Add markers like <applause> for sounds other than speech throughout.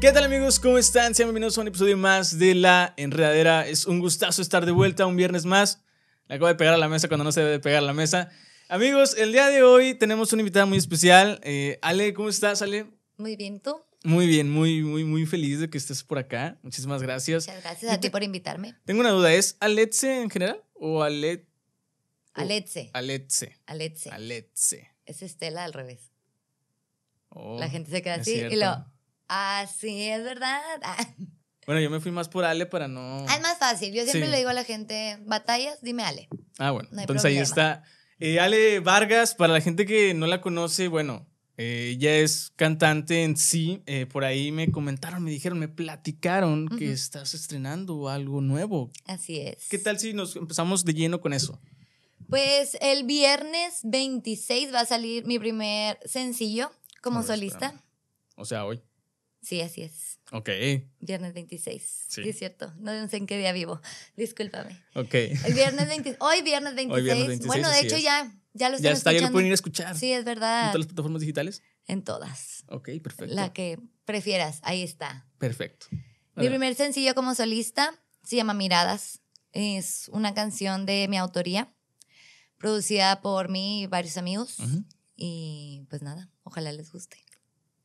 ¿Qué tal amigos? ¿Cómo están? Sean bienvenidos a un episodio más de La Enredadera. Es un gustazo estar de vuelta un viernes más. Le acabo de pegar a la mesa cuando no se debe pegar a la mesa. Amigos, el día de hoy tenemos una invitada muy especial. Eh, Ale, ¿cómo estás, Ale? Muy bien, ¿tú? Muy bien, muy, muy, muy feliz de que estés por acá. Muchísimas gracias. Muchas gracias a ti por invitarme. Tengo una duda, ¿es Aletze en general o Alet? Aletze. Aletze. Aletze. Aletze. Es Estela al revés. Oh, la gente se queda así y lo así ah, es verdad. <laughs> Bueno, yo me fui más por Ale para no. Ah, es más fácil. Yo siempre le digo a la gente, batallas, dime Ale. Ah, bueno. Entonces ahí está. Eh, Ale Vargas, para la gente que no la conoce, bueno, ya eh, ella es cantante en sí. Eh, por ahí me comentaron, me dijeron, me platicaron que estás estrenando algo nuevo. Así es. ¿Qué tal si nos empezamos de lleno con eso? Pues el viernes 26 va a salir mi primer sencillo como solista. O sea, hoy. Sí, así es. Ok. Viernes 26. Sí. es cierto. No sé en qué día vivo. <laughs> Discúlpame. Ok. viernes hoy viernes 26. bueno, de hecho ya, ya lo están Ya está, ya pueden ir a escuchar. Sí, es verdad. ¿En todas las plataformas digitales? En todas. Ok, perfecto. La que prefieras, ahí está. Perfecto. Mi primer sencillo como solista se llama Miradas. Es una canción de mi autoría, producida por mí y varios amigos. Y pues nada, ojalá les guste.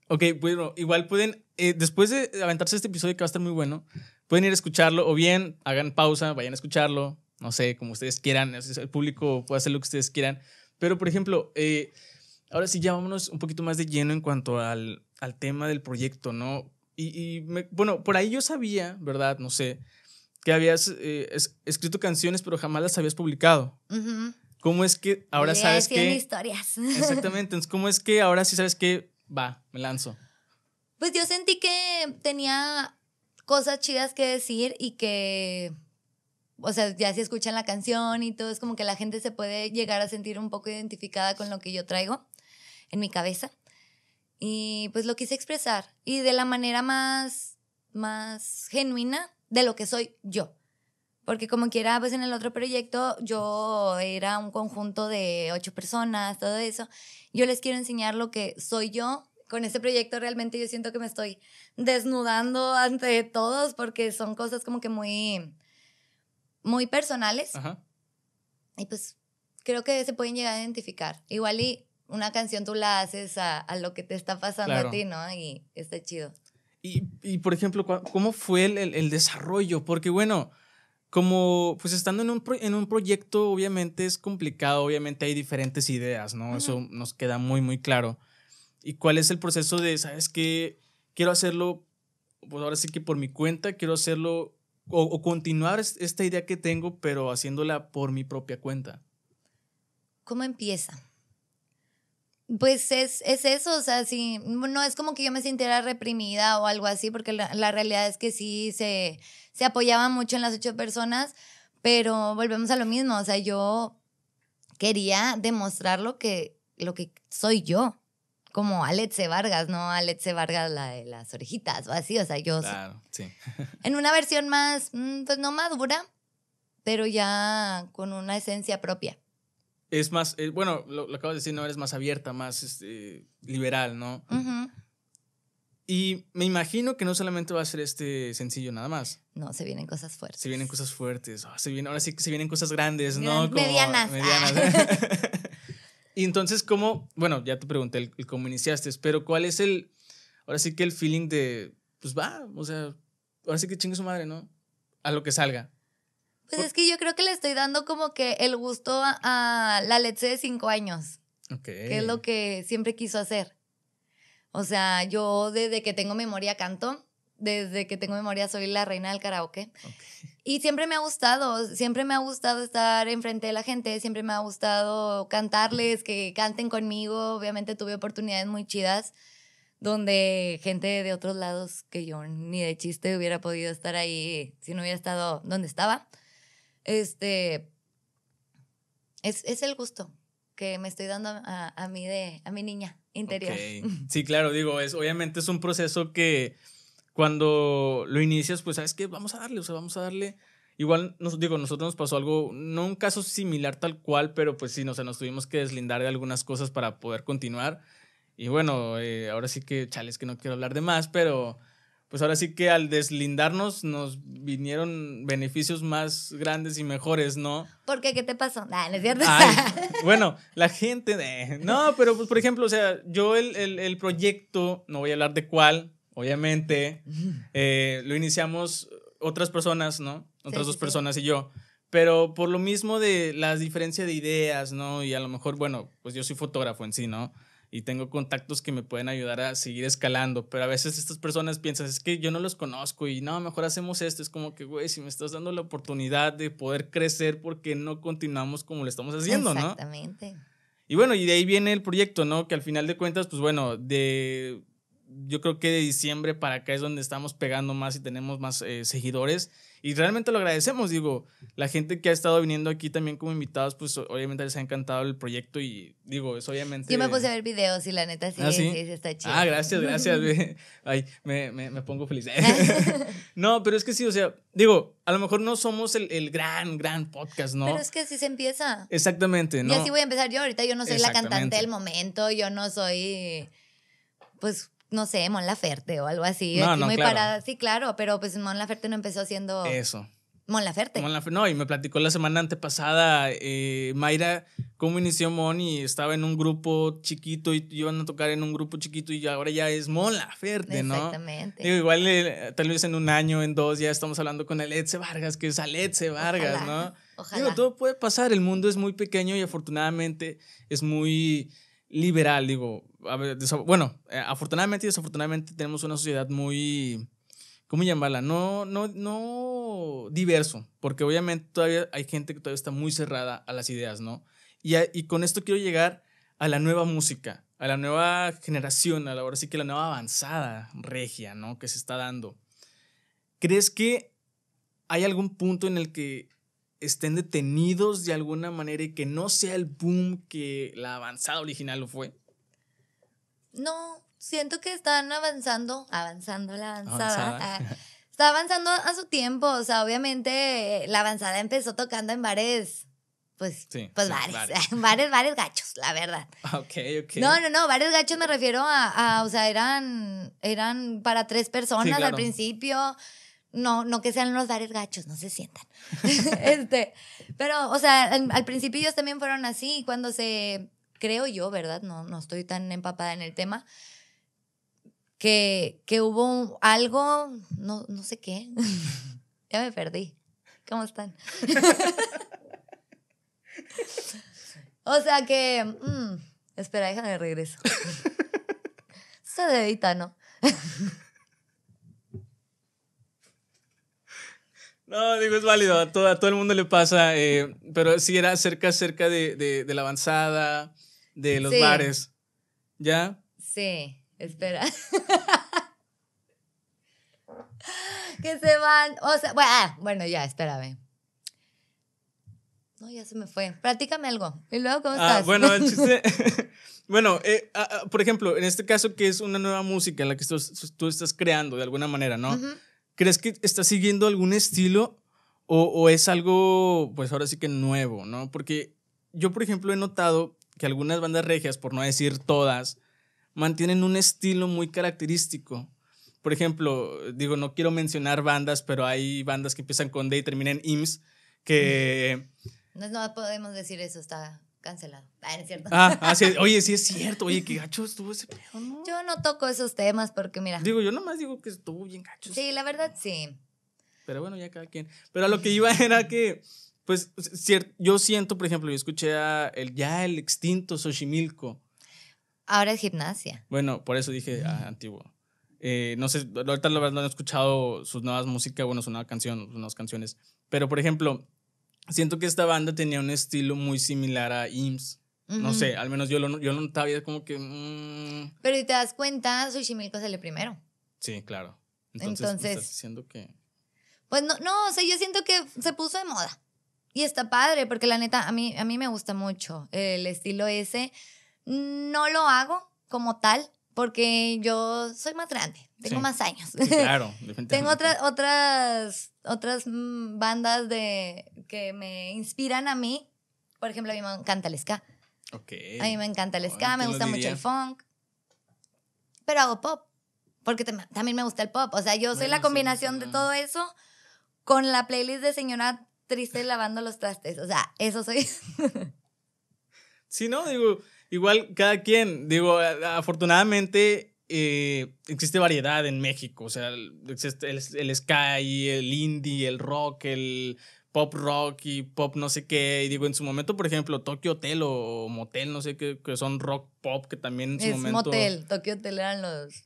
Ok, bueno, igual pueden, eh, después de aventarse este episodio que va a estar muy bueno, pueden ir a escucharlo o bien hagan pausa, vayan a escucharlo, no sé, como ustedes quieran, el público puede hacer lo que ustedes quieran. Pero, por ejemplo, eh, ahora sí, ya vámonos un poquito más de lleno en cuanto al, al tema del proyecto, ¿no? Y, bueno, por ahí yo sabía, ¿verdad? No sé, que habías eh, escrito canciones, pero jamás las habías publicado. ¿Cómo es que ahora sabes que... historias. <laughs> Exactamente, entonces, ¿cómo es que ahora sí sabes que va, me lanzo. Pues yo sentí que tenía cosas chidas que decir y que, o sea, ya si escuchan la canción y todo, es como que la gente se puede llegar a sentir un poco identificada con lo que yo traigo en mi cabeza. Y pues lo quise expresar y de la manera más, más genuina de lo que soy yo. Porque como quiera, pues en el otro proyecto yo era un conjunto de ocho personas, todo eso. Yo les quiero enseñar lo que soy yo. Con este proyecto realmente yo siento que me estoy desnudando ante todos porque son cosas como que muy, muy personales. Y pues creo que se pueden llegar a identificar. Igual y una canción tú la haces a, lo que te está pasando a ti, ¿no? Y está chido. Y, y por ejemplo, ¿cómo fue el, el desarrollo? Porque bueno como pues estando en un, proyecto obviamente es complicado, obviamente hay diferentes ideas, ¿no? Eso nos queda muy, muy claro. ¿Y cuál es el proceso de, sabes que quiero hacerlo, pues ahora sí que por mi cuenta, quiero hacerlo o continuar esta idea que tengo, pero haciéndola por mi propia cuenta? ¿Cómo empieza? Pues es, eso, o sea, sí, mm, no es como que yo me sintiera reprimida o algo así, porque la, realidad es que sí se, se apoyaba mucho en las ocho personas, pero volvemos a lo mismo, o sea, yo quería demostrar lo que, lo que soy yo, como Alexe Vargas, no Alexe Vargas la de las orejitas o así, o sea, yo... Claro, sí. <laughs> En una versión más, mm, pues no madura, pero ya con una esencia propia es más, eh, bueno, lo, acabo de decir, no eres más abierta, más este, liberal, ¿no? Y me imagino que no solamente va a ser este sencillo nada más. No, se vienen cosas fuertes. Se vienen cosas fuertes. Ah, ahora sí que se vienen cosas grandes, ¿no? medianas. medianas. Ah. <laughs> y entonces, ¿cómo? Bueno, ya te pregunté cómo iniciaste, pero ¿cuál es el. Ahora sí que el feeling de. Pues va, o sea, ahora sí que chingue su madre, ¿no? A lo que salga. Pues es que yo creo que le estoy dando como que el gusto a, la See de cinco años. Que es lo que siempre quiso hacer. O sea, yo desde que tengo memoria canto, desde que tengo memoria soy la reina del karaoke. Y siempre me ha gustado, siempre me ha gustado estar enfrente de la gente, siempre me ha gustado cantarles, que canten conmigo. Obviamente tuve oportunidades muy chidas donde gente de otros lados que yo ni de chiste hubiera podido estar ahí si no hubiera estado donde estaba. Este, es, el gusto que me estoy dando a, mí de, a mi niña interior. <laughs> Sí, claro, digo, es, obviamente es un proceso que cuando lo inicias, pues sabes que vamos a darle, o sea, vamos a darle. Igual, nos, digo, nosotros nos pasó algo, no un caso similar tal cual, pero pues sí, o sea, nos tuvimos que deslindar de algunas cosas para poder continuar. Y bueno, eh, ahora sí que, chales, que no quiero hablar de más, pero pues ahora sí que al deslindarnos nos vinieron beneficios más grandes y mejores, ¿no? ¿Por ¿qué ¿Qué te pasó? Nah, no es cierto. <laughs> bueno, la gente, eh, no, pero pues por ejemplo, o sea, yo el, proyecto, no voy a hablar de cuál, obviamente, eh, lo iniciamos otras personas, ¿no? Otras dos personas y yo. Pero por lo mismo de la diferencia de ideas, ¿no? Y a lo mejor, bueno, pues yo soy fotógrafo en sí, ¿no? y tengo contactos que me pueden ayudar a seguir escalando, pero a veces estas personas piensan, es que yo no los conozco y no, mejor hacemos esto, es como que, güey, si me estás dando la oportunidad de poder crecer, ¿por qué no continuamos como lo estamos haciendo, no? Exactamente. Y bueno, y de ahí viene el proyecto, ¿no? Que al final de cuentas, pues bueno, de yo creo que de diciembre para acá es donde estamos pegando más y tenemos más eh, seguidores. Y realmente lo agradecemos, digo, la gente que ha estado viniendo aquí también como invitados, pues obviamente les ha encantado el proyecto y digo, es obviamente... Yo me puse a ver videos y la neta sí, ¿Ah, sí? sí, está chido. Ah, gracias, gracias. <laughs> Ay, me, pongo feliz. <laughs> <laughs> no, pero es que sí, o sea, digo, a lo mejor no somos el, el gran, gran podcast, ¿no? Pero es que sí se empieza. Exactamente, ¿no? Y así voy a empezar yo ahorita, yo no soy la cantante del momento, yo no soy, pues no sé, Mon Laferte o algo así. No, muy parada. Sí, claro, pero pues Mon Laferte no empezó siendo. Eso. Mon Laferte. No, y me platicó la semana antepasada, eh, Mayra, cómo inició Mon y estaba en un grupo chiquito y iban a tocar en un grupo chiquito y ahora ya es Mon Laferte, ¿no? Exactamente. igual eh, tal vez en un año, en dos, ya estamos hablando con Aletze Vargas, que es Aletze Vargas, ¿no? Ojalá. Digo, todo puede pasar, el mundo es muy pequeño y afortunadamente es muy liberal, digo, bueno, eh, afortunadamente y desafortunadamente tenemos una sociedad muy, ¿cómo llamarla? No, no, no diverso, porque obviamente todavía hay gente que todavía está muy cerrada a las ideas, ¿no? Y, con esto quiero llegar a la nueva música, a la nueva generación, a la, ahora sí que la nueva avanzada regia, ¿no? Que se está dando. ¿Crees que hay algún punto en el que estén detenidos de alguna manera y que no sea el boom que la avanzada original lo fue? No, siento que están avanzando, avanzando la avanzada. Ah, <laughs> está avanzando a su tiempo, o sea, obviamente eh, la avanzada empezó tocando en bares. Pues, pues bares, <laughs> bares. bares, gachos, la verdad. <laughs> Ok, ok. No, no, no, bares gachos me refiero a, o sea, eran, eran para tres personas sí, claro. al principio no, no que sean los dares gachos, no se sientan. <laughs> este, pero, o sea, al, principio ellos también fueron así, cuando se, creo yo, ¿verdad? No, no estoy tan empapada en el tema, que, que hubo algo, no, no sé qué, <laughs> ya me perdí. ¿Cómo están? <laughs> o sea que, mm, espera, déjame regreso. Se de ¿no? No, digo, es válido, a todo, el mundo le pasa, eh, pero sí era cerca, cerca de, la avanzada, de los bares. ¿Ya? Sí, espera. <laughs> que se van, o sea, bueno, ah, bueno, ya, espérame. No, ya se me fue. Platícame algo. ¿Y luego cómo ah, estás? Ah, bueno, <laughs> <laughs> bueno, eh, por ejemplo, en este caso que es una nueva música en la que tú, estás creando de alguna manera, ¿no? ¿Crees que está siguiendo algún estilo o, es algo, pues ahora sí que nuevo, ¿no? Porque yo, por ejemplo, he notado que algunas bandas regias, por no decir todas, mantienen un estilo muy característico. Por ejemplo, digo, no quiero mencionar bandas, pero hay bandas que empiezan con D y terminan en IMS, que... No, no podemos decir eso, está cancelado. Ah, es cierto. Ah, ah, <laughs> oye, sí es cierto. Oye, qué gacho estuvo ese pedo, ¿no? Yo no toco esos temas porque, mira. Digo, yo nomás digo que estuvo bien gacho. Sí, la verdad, sí. Pero bueno, ya cada quien. Pero a lo que iba <laughs> era que, pues, yo siento, por ejemplo, yo escuché a el, ya el extinto Xochimilco. Ahora es gimnasia. Bueno, por eso dije ah, antiguo. Eh, no sé, ahorita verdad no he escuchado sus nuevas músicas, bueno, su nueva canción, sus nuevas canciones. Pero, por ejemplo, siento que esta banda tenía un estilo muy similar a IMSS. No sé, al menos yo lo, yo no sabía como que... Mm. Pero si te das cuenta, Xochimilco sale primero. Sí, claro. Entonces, Entonces que... Pues no, no, o sea, yo siento que se puso de moda. Y está padre, porque la neta, a mí, a mí me gusta mucho el estilo ese. No lo hago como tal, porque yo soy más grande, tengo más años. Claro, claro, <laughs> tengo otras otras, otras mm, bandas de, que me inspiran a mí. Por ejemplo, a mí me encanta el ska. Okay. A mí me encanta el ska, me gusta mucho el funk. Pero hago pop, porque también me gusta el pop. O sea, yo soy la combinación de todo eso con la playlist de señora triste lavando los trastes. O sea, eso soy. <laughs> sí, no, digo, igual cada quien, digo, afortunadamente eh, existe variedad en México, o sea, existe el, sky, el indie, el rock, el pop rock y pop no sé qué. Y digo, en su momento, por ejemplo, Tokyo Hotel o Motel, no sé qué, que son rock pop que también en su es Motel, Tokyo Hotel eran los.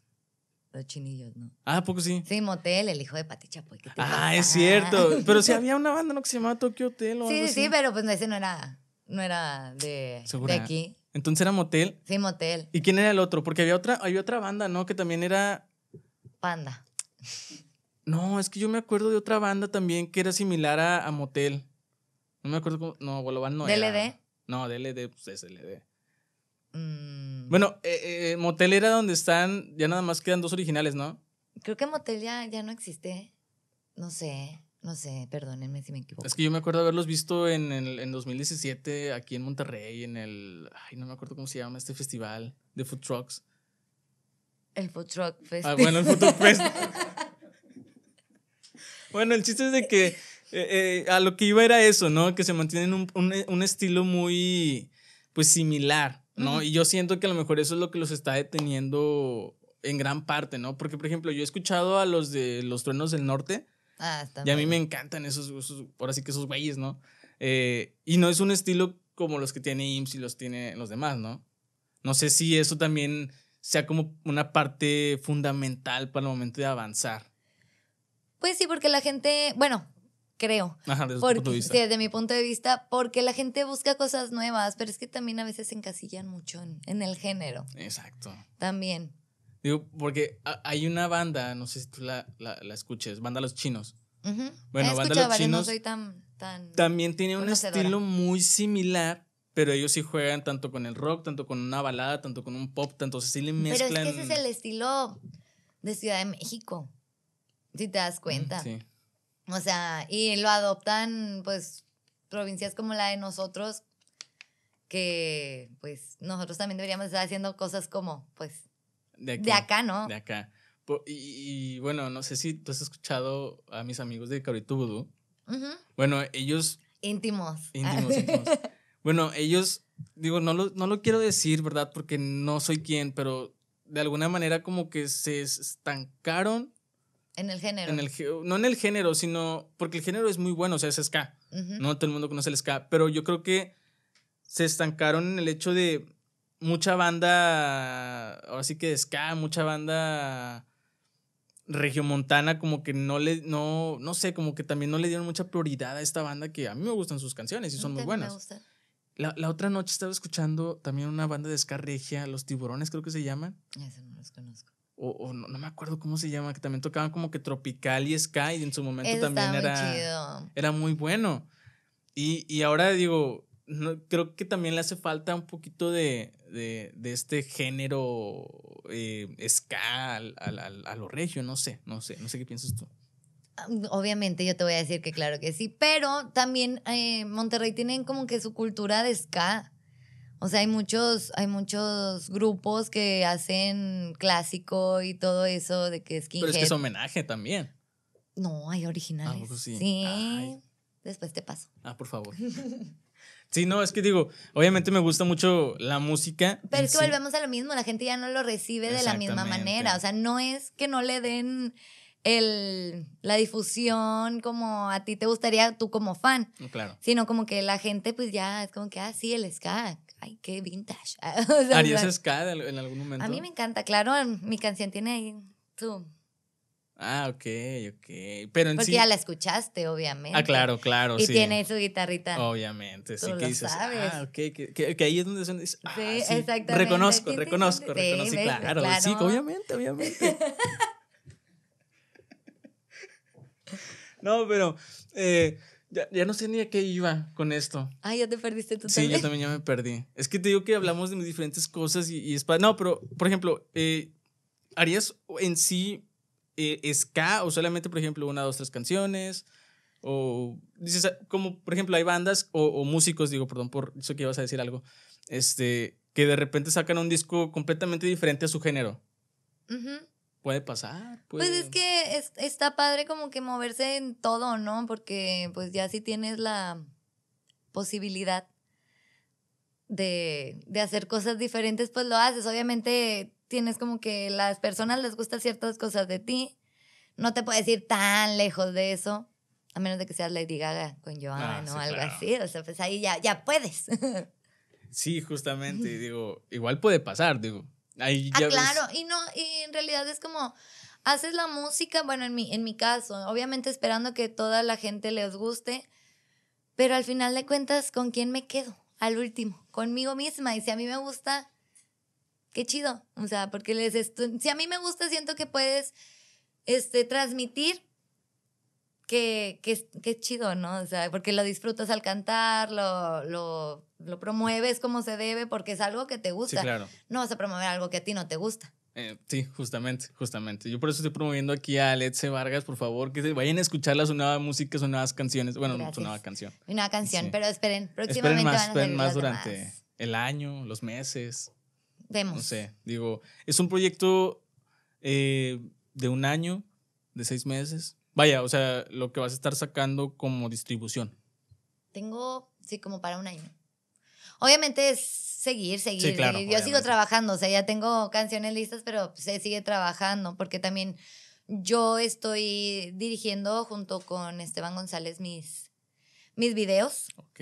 Los chinillos, ¿no? Ah, poco sí? Sí, Motel, el hijo de Pati Chapoy. ah, es cierto. <laughs> Pero sí había una banda, ¿no? Que se llamaba Tokyo Hotel o Sí, algo así. sí, pero pues no, ese no era, no era de, de aquí. Entonces era Motel. Sí, Motel. ¿Y quién era el otro? Porque había otra, había otra banda, ¿no? Que también era. Panda. No, es que yo me acuerdo de otra banda también que era similar a, Motel. No me acuerdo cómo. No, Bolovan no era. DLD. No, DLD, pues es DLD. Mm. Bueno, eh, eh, Motel era donde están. Ya nada más quedan dos originales, ¿no? Creo que Motel ya, ya no existe. No sé. No sé, perdónenme si me equivoco. Es que yo me acuerdo haberlos visto en, en 2017 aquí en Monterrey, en el. Ay, no me acuerdo cómo se llama este festival de food trucks. El Food Truck festival. Ah, bueno, el Food Truck festival. <laughs> bueno, el chiste es de que eh, eh, a lo que iba era eso, ¿no? Que se mantienen un, estilo muy, pues, similar, ¿no? Y yo siento que a lo mejor eso es lo que los está deteniendo en gran parte, ¿no? Porque, por ejemplo, yo he escuchado a los de los Truenos del Norte Ah, está y a mí me encantan esos, por ahora sí que esos güeyes, ¿no? Eh, y no es un estilo como los que tiene IMSS y los tiene los demás, ¿no? No sé si eso también sea como una parte fundamental para el momento de avanzar. Pues sí, porque la gente, bueno, creo. Ajá, desde porque, punto de vista. De mi punto de vista, porque la gente busca cosas nuevas, pero es que también a veces se encasillan mucho en el género. Exacto. También. Digo, porque hay una banda, no sé si tú la, la, escuches, Banda Los Chinos. Bueno, Banda Los Chinos. No soy tan, también tiene un estilo muy similar, pero ellos sí juegan tanto con el rock, tanto con una balada, tanto con un pop, tanto sí le mezclan. Pero es que ese es el estilo de Ciudad de México, si te das cuenta. Sí. O sea, y lo adoptan, pues, provincias como la de nosotros, que, pues, nosotros también deberíamos estar haciendo cosas como, pues, de acá, ¿no? De acá. Y, bueno, no sé si tú has escuchado a mis amigos de Cabrito Bueno, ellos... Íntimos. Íntimos, íntimos. <laughs> Bueno, ellos, digo, no lo, no lo quiero decir, ¿verdad? Porque no soy quien, pero de alguna manera como que se estancaron. En el género. En el, no en el género, sino porque el género es muy bueno, o sea, es ska. No todo el mundo conoce el ska, pero yo creo que se estancaron en el hecho de mucha banda, ahora sí que de ska, mucha banda regiomontana, como que no le, no, no sé, como que también no le dieron mucha prioridad a esta banda que a mí me gustan sus canciones y son muy buenas. La, otra noche estaba escuchando también una banda de ska regia, Los Tiburones creo que se llaman. Eso no los conozco. O, no, me acuerdo cómo se llama, que también tocaban como que tropical y ska y en su momento también era, muy era muy bueno. Y, ahora digo, creo que también le hace falta un poquito de, de, de este género eh, ska al, al, a lo regio, no sé, no sé, no sé qué piensas tú. Ah, obviamente yo te voy a decir que claro que sí, pero también eh, Monterrey tienen como que su cultura de ska. O sea, hay muchos, hay muchos grupos que hacen clásico y todo eso de que Pero es que es homenaje también. No, hay originales. Ah, pues sí. Después te paso. Ah, por favor. <laughs> Sí, no, es que digo, obviamente me gusta mucho la música. Pero es que volvemos a lo mismo, la gente ya no lo recibe de la misma manera. O sea, no es que no le den el, la difusión como a ti te gustaría, tú como fan. Mm, claro. Sino como que la gente, pues ya es como que, ah, sí, el ska. Ay, qué vintage. <laughs> ska en algún momento? A mí me encanta, claro. Mi canción tiene ahí su Ah, ok, ok. Pero en Porque ya la escuchaste, obviamente. Ah, claro, claro. sí. Y tiene su guitarrita. Obviamente, sí Tú que lo Sabes. Ah, ok, que, ahí es donde son. Ah, sí, exactamente. Reconozco, reconozco, sí, claro, Sí, obviamente, obviamente. <laughs> no, pero. Eh, ya, no sé ni a qué iba con esto. Ah, ya te perdiste tú sí, Sí, yo también ya me perdí. Es que te digo que <laughs> hablamos de diferentes cosas y, es No, pero, por ejemplo, eh, ¿harías en sí eh, ¿Es K o solamente, por ejemplo, una, dos, tres canciones. O dices, ah, como por ejemplo, hay bandas o, músicos, digo, perdón por eso que ibas a decir algo, este, que de repente sacan un disco completamente diferente a su género. Puede pasar. Pues es que está padre como que moverse en todo, ¿no? Porque pues ya si tienes la posibilidad de, de hacer cosas diferentes, pues lo haces. Obviamente tienes como que las personas les gustan ciertas cosas de ti. No te puedes ir tan lejos de eso. A menos de que seas Lady Gaga con Joan ah, o Algo así. O sea, pues ahí ya, ya puedes. <laughs> sí, justamente. digo, igual puede pasar, digo. ah, claro. Y no, y en realidad es como haces la música, bueno, en mi, en mi caso, obviamente esperando que toda la gente les guste, pero al final de cuentas, ¿con quién me quedo? Al último, conmigo misma. Y si a mí me gusta qué chido. O sea, porque les si a mí me gusta, siento que puedes este, transmitir que, que, chido, ¿no? O sea, porque lo disfrutas al cantar, lo, lo, promueves como se debe, porque es algo que te gusta. claro. No vas a promover algo que a ti no te gusta. Eh, sí, justamente, justamente. Yo por eso estoy promoviendo aquí a Letze Vargas, por favor, que vayan a escuchar la su nueva música, sus nuevas canciones. Bueno, no su nueva canción. una canción, pero esperen, próximamente esperen más, esperen más durante el año, los meses. Vemos. No sé, digo, es un proyecto eh, de un año, de seis meses. Vaya, o sea, lo que vas a estar sacando como distribución. Tengo, sí, como para un año. Obviamente es seguir, seguir. Yo sigo trabajando, o sea, ya tengo canciones listas, pero pues, se sigue trabajando porque también yo estoy dirigiendo junto con Esteban González mis, mis videos. Ok.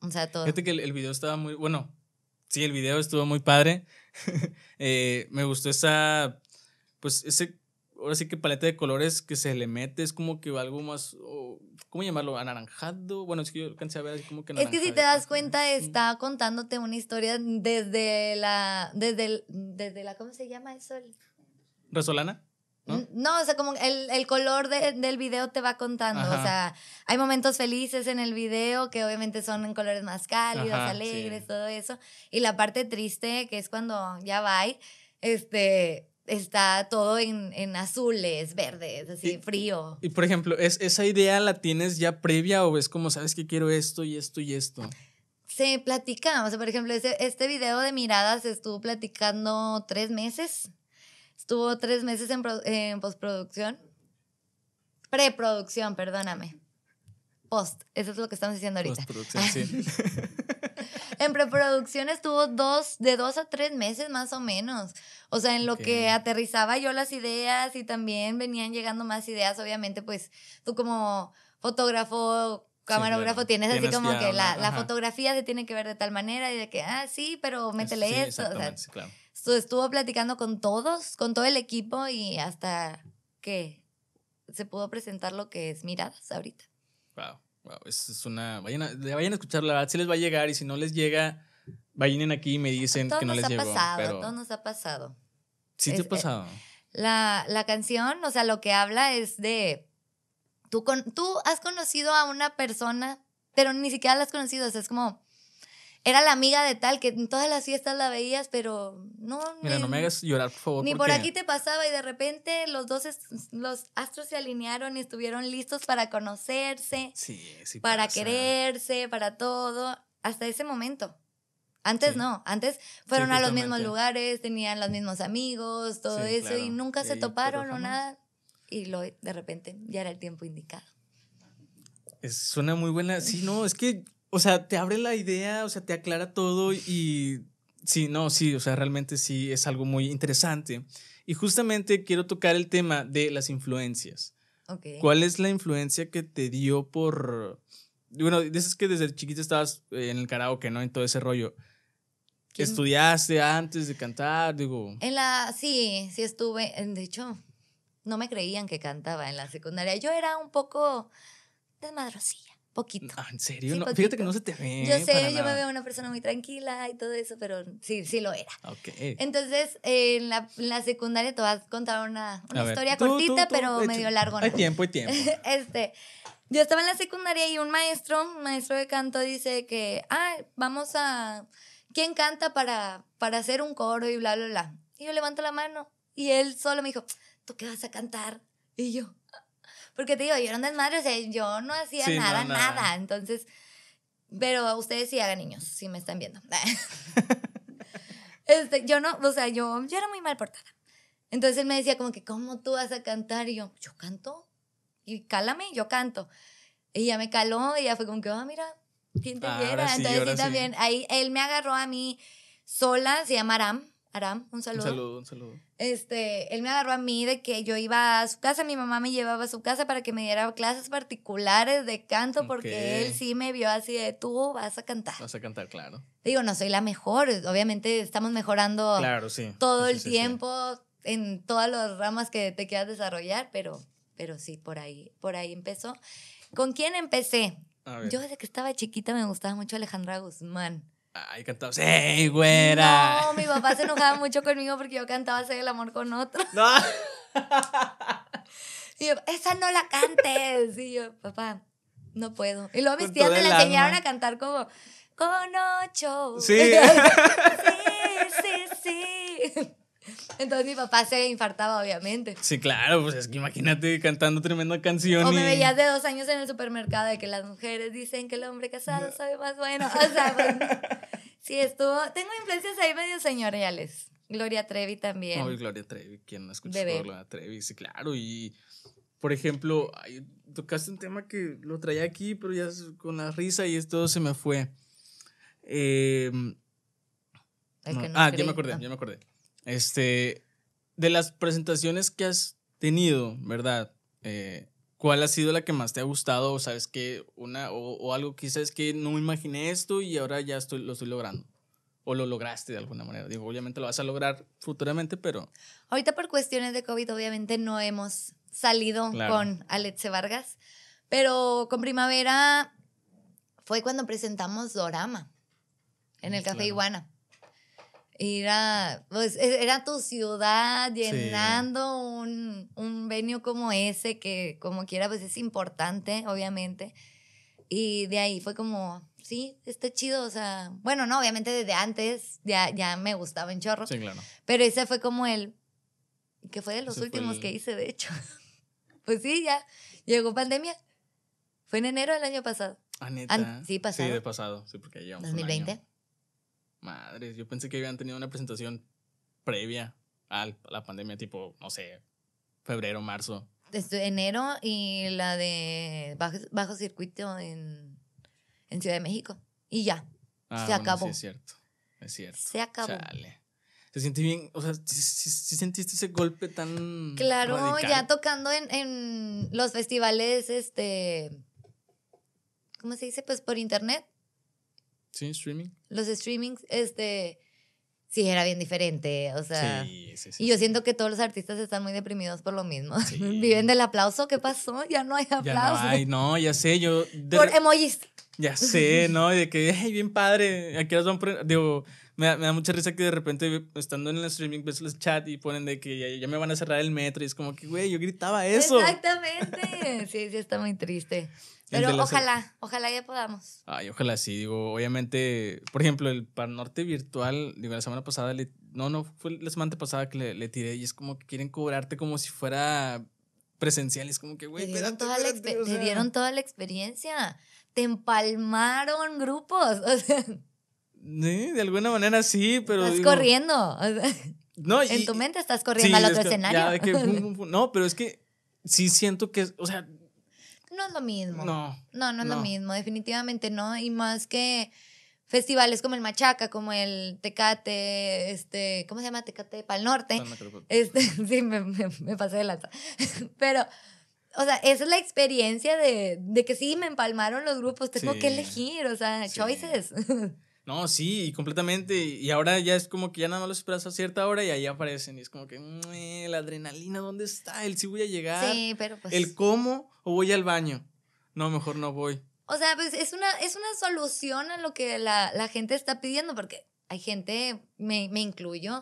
O sea, todo. Fíjate que el video estaba muy, bueno, sí, el video estuvo muy padre. <laughs> Eh, me gustó esa, pues ese, ahora sí que paleta de colores que se le mete, es como que algo más, oh, ¿cómo llamarlo? Anaranjado. Bueno, es que yo cansé a ver como que Es que si te das cuenta, está contándote una historia desde la, desde, desde la, ¿cómo se llama eso? sol? Resolana. ¿No? o sea, como el, color del video te va contando. O sea, hay momentos felices en el video que obviamente son en colores más cálidos, alegres, todo eso. Y la parte triste, que es cuando ya va, este, está todo en, en azules, verdes, así, frío. Y por ejemplo, ¿esa idea la tienes ya previa o es como, sabes que quiero esto y esto y esto? Se platica, o sea, por ejemplo, este video de miradas estuvo platicando tres meses Estuvo tres meses en, postproducción. Preproducción, perdóname. Post, eso es lo que estamos diciendo ahorita. <laughs> en preproducción estuvo dos, de dos a tres meses más o menos. O sea, en lo que aterrizaba yo las ideas y también venían llegando más ideas, obviamente, pues tú como fotógrafo, camarógrafo, tienes, así como que la, fotografía se tiene que ver de tal manera y de que, ah, sí, pero métele eso, estuvo platicando con todos, con todo el equipo y hasta que se pudo presentar lo que es Miradas ahorita. Wow, wow, es, es una... Vayan a, vayan a escuchar, la verdad, si les va a llegar y si no les llega, vayan aquí y me dicen que no les llegó. Todo nos ha pasado, todo nos ha pasado. Sí te ha eh, pasado. La, canción, o sea, lo que habla es de... Tú, con, tú has conocido a una persona, pero ni siquiera la has conocido, es como era la amiga de tal que en todas las fiestas la veías, pero no. Mira, no me hagas llorar, por favor. Ni por aquí te pasaba y de repente los dos, los astros se alinearon y estuvieron listos para conocerse, para quererse, para todo, hasta ese momento. Antes no, antes fueron a los mismos lugares, tenían los mismos amigos, todo eso, y nunca se toparon o nada. Y lo, de repente ya era el tiempo indicado. Es, suena muy buena. Sí, no, es que o sea, te abre la idea, o sea, te aclara todo y sí, no, sí, o sea, realmente sí es algo muy interesante. Y justamente quiero tocar el tema de las influencias. ¿Cuál es la influencia que te dio por... Bueno, dices que desde chiquita estabas eh, en el karaoke, ¿no? En todo ese rollo. ¿Estudiaste antes de cantar? Digo... En la... Sí, sí estuve. De hecho, no me creían que cantaba en la secundaria. Yo era un poco desmadrosilla. Poquito. Ah, en serio, fíjate que no se te ve. Yo sé, yo me veo una persona muy tranquila y todo eso, pero sí, sí lo era. Okay. Entonces, en, la, secundaria te vas a contar una, historia cortita, pero medio largo. Hay tiempo, hay tiempo. <laughs> este, yo estaba en la secundaria y un maestro, maestro de canto, dice que, ah, vamos a, ¿quién canta para, para hacer un coro y bla, bla, bla? Y yo levanto la mano y él solo me dijo, ¿tú qué vas a cantar? Y yo, porque te digo, yo era o sea, yo no hacía nada, nada, Entonces, pero ustedes sí hagan niños, si me están viendo. <laughs> este, yo no, o sea, yo, yo era muy mal portada. Entonces él me decía como que, ¿cómo tú vas a cantar? Y yo, yo canto. Y cálame, yo canto. Y ya me caló y ya fue como que, ah, mira, ¿quién te ah, Entonces sí, también, ahí él me agarró a mí sola, se llama Aram un saludo. Un saludo, Este, él me agarró a mí de que yo iba a su casa, mi mamá me llevaba a su casa para que me diera clases particulares de canto, porque él sí me vio así de tú vas a cantar. Vas a cantar, claro. Digo, no soy la mejor, obviamente estamos mejorando todo el tiempo en todas las ramas que te quieras desarrollar, pero, pero sí, por ahí, por ahí empezó. ¿Con quién empecé? Yo desde que estaba chiquita me gustaba mucho Alejandra Guzmán. Ay, cantaba, ¡sí, güera! No, mi papá se enojaba mucho conmigo porque yo cantaba "Hacer el amor con otro. No. Y esa no la cantes. Y yo, papá, no puedo. Y luego mis tías me la enseñaron a cantar como, con ocho. Sí. <laughs> sí, sí, sí. Entonces mi papá se infartaba, obviamente. Sí, claro, pues es que imagínate cantando tremenda canción. O me veías de dos años en el supermercado de que las mujeres dicen que el hombre casado sabe más bueno. O sea, sí, estuvo. Tengo influencias ahí medio señoriales. Gloria Trevi también. Ay, Gloria Trevi, quien no escucha Gloria Trevi, sí, claro. Y, por ejemplo, tocaste un tema que lo traía aquí, pero ya con la risa y esto se me fue. Em, ah, ya me acordé, ya me acordé. Este, de las presentaciones que has tenido, ¿verdad? Eh, ¿Cuál ha sido la que más te ha gustado? O sabes que una, o, algo quizás que no me imaginé esto y ahora ya lo estoy logrando. O lo lograste de alguna manera. Digo, obviamente lo vas a lograr futuramente, pero. Ahorita por cuestiones de COVID, obviamente no hemos salido con Alexe Vargas. Pero con primavera fue cuando presentamos Dorama en el Café Iguana era, pues, e-, era tu ciudad llenando un, un venio como ese, que como quiera, pues es importante, obviamente. Y de ahí fue como, sí, está chido, o sea, bueno, no, obviamente desde antes ya, ya me gustaba en chorro. Sí, claro. Pero ese fue como el, que fue de los últimos que hice, de hecho. <laughs> pues sí, ya llegó pandemia. Fue en enero del año pasado. Ah, ah neta. sí, pasado. Sí, de pasado, sí, porque llevamos 2020. Un Madre, yo pensé que habían tenido una presentación previa a la pandemia, tipo, no sé, febrero, marzo. Desde enero y la de bajo, circuito en, en, Ciudad de México. Y ya. Ah, se acabó. Sí, es cierto. Es cierto. Se acabó. Se sentí bien, o sea, si sentiste ese golpe tan. Claro, ya tocando en, en los festivales, este. ¿Cómo se dice? Pues por internet. Sí, streaming. Los streamings, este, sí, era bien diferente. O sea, y yo siento que todos los artistas están muy deprimidos por lo mismo. <laughs> Viven del aplauso. ¿Qué pasó? Ya no hay aplauso. Ay, no, ya sé, yo. Por emojis. Ya sé, <laughs> ¿no? de que, ay, bien padre. Aquí las van Digo, me da, mucha risa que de repente, estando en el streaming, ves los chat y ponen de que ya, ya me van a cerrar el metro. Y es como que, güey, yo gritaba eso. Exactamente. sí, sí, está muy triste. Pero ojalá, ojalá ya podamos. Ay, ojalá sí, digo, obviamente, por ejemplo, el Par Norte virtual, digo, la semana pasada, no, no, fue la semana pasada que le, tiré y es como que quieren cobrarte como si fuera presencial, es como que, güey, te, dieron toda la experiencia, te empalmaron grupos, <laughs> Sí, de alguna manera sí, pero... Estás corriendo, no, en tu mente estás corriendo al otro escenario. <laughs> no, pero es que sí siento que, o sea no es lo mismo. No. No, no es lo mismo, definitivamente no. Y más que festivales como el Machaca, como el Tecate, este, ¿cómo se llama? Tecate Pal norte. este, <laughs> sí, me, pasé de lanza. <laughs> Pero, o sea, esa es la experiencia de, de, que sí, me empalmaron los grupos, tengo que elegir, o sea, choices. <laughs> No, sí, completamente. Y ahora ya es como que ya nada más lo esperas a cierta hora y ahí aparecen. Y es como que, la adrenalina, ¿dónde está? El sí voy a llegar. Sí, pero pues. El cómo o voy al baño. No, mejor no voy. O sea, pues es una, es una solución a lo que la, gente está pidiendo, porque hay gente, me, me incluyo,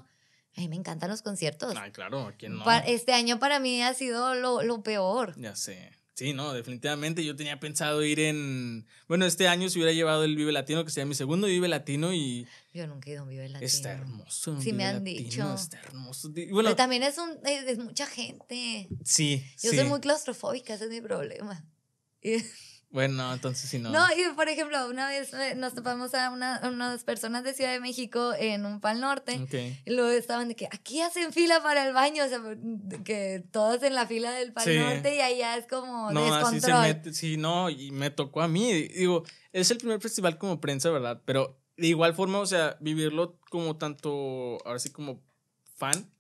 a mí me encantan los conciertos. ah claro, ¿quién no? este año para mí ha sido lo, lo peor. Ya sé. Sí, no, definitivamente. Yo tenía pensado ir en. Bueno, este año se hubiera llevado el Vive Latino, que sería mi segundo Vive Latino y. Yo nunca he ido a un Vive Latino. Está hermoso. sí, me han dicho. Está hermoso. Pero también es, un, es, mucha gente. Sí. Yo soy muy claustrofóbica, ese es mi problema. <laughs> Bueno, entonces sí no. No, y por ejemplo, una vez eh, nos topamos a, una, unas personas de Ciudad de México en un pal norte. Okay. Y luego estaban de que aquí hacen fila para el baño, o sea, que todos en la fila del pal norte y allá es como no, Así se mete, sí, no, y me tocó a mí. Digo, es el primer festival como prensa, ¿verdad? Pero de igual forma, o sea, vivirlo como tanto, ahora sí como fan,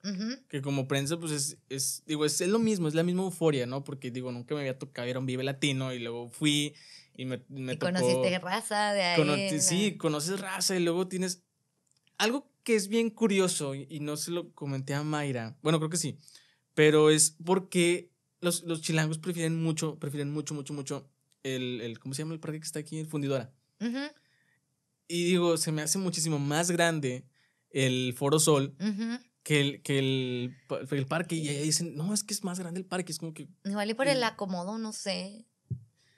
que como prensa, pues es, digo, es, lo mismo, es la misma euforia, ¿no? Porque digo, nunca me había tocado ir a un Vive Latino y luego fui y me, me conociste raza de ahí. Sí, conoces raza y luego tienes algo que es bien curioso y, no se lo comenté a Mayra, bueno, creo que sí, pero es porque los, chilangos prefieren mucho, prefieren mucho, mucho, mucho el, el ¿cómo se llama el parque que está aquí? El Fundidora. Y digo, se me hace muchísimo más grande el Foro Sol que el, que el, el parque y dicen, no, es que es más grande el parque, es como que... Igual y por el acomodo, no sé.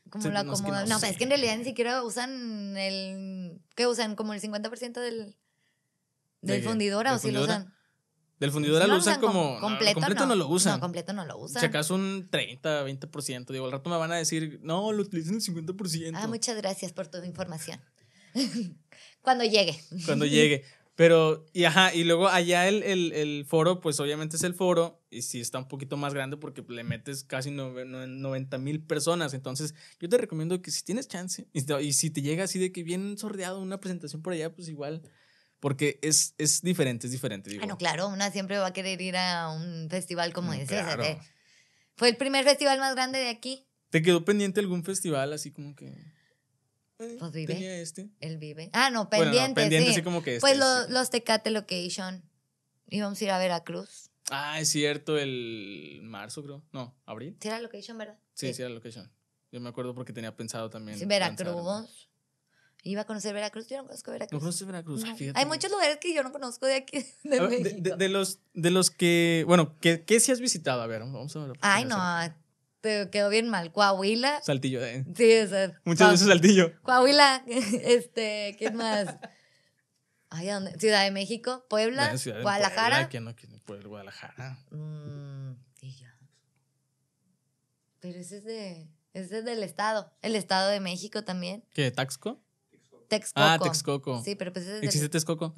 Como el lo acomodo. No, es que en realidad ni siquiera usan el... ¿Qué usan? Como el 50% del... Del de, o si lo usan. Del fundidora lo, usan, como. Completo, no, lo usan. No, completo no lo usan. Si acaso un 30, 20%. Digo, al rato me van a decir, no, lo utilizan el 50%. Ah, muchas gracias por tu información. <laughs> Cuando llegue. Cuando llegue. Pero, y ajá, luego allá el, foro, pues obviamente es el foro, y sí está un poquito más grande porque le metes casi 90 mil personas. Entonces, yo te recomiendo que si tienes chance, y, si te llega así de que bien sorteado una presentación por allá, pues igual, porque es, es diferente, es diferente. Digo. Bueno, ah, claro, una siempre va a querer ir a un festival como mm, ese. Fue el primer festival más grande de aquí. ¿Te quedó pendiente algún festival así como que.? Eh, pues vive. este. Él vive. Ah, no, pendiente. pendiente, sí. como que este, Pues este. los Tecate Location. Íbamos a ir a Veracruz. Ah, es cierto, el marzo, creo. No, abril. Sí, era Location, ¿verdad? Sí, sí, era Location. Yo me acuerdo porque tenía pensado también. Sí, Veracruz. Iba a conocer Veracruz, yo no conozco Veracruz. No conozco Veracruz, Hay muchos lugares que yo no conozco de aquí, de, ah, De, los, de los que, bueno, ¿qué, si has visitado? A ver, vamos a ver. Ay, no, te quedó bien mal. Coahuila. Saltillo, eh. Sí, o sea. Muchas veces Saltillo. Coahuila, <laughs> este, ¿qué más? Ay, dónde? Ciudad de México, Puebla, de Guadalajara. ¿Quién no quiere Puebla, Guadalajara? Mm, y ya. Pero ese es de. Ese es del estado. El estado de México también. ¿Qué? ¿Taxco? Texcoco. Ah, Texcoco. Sí, pero pues ese es ¿Existe del... Texcoco?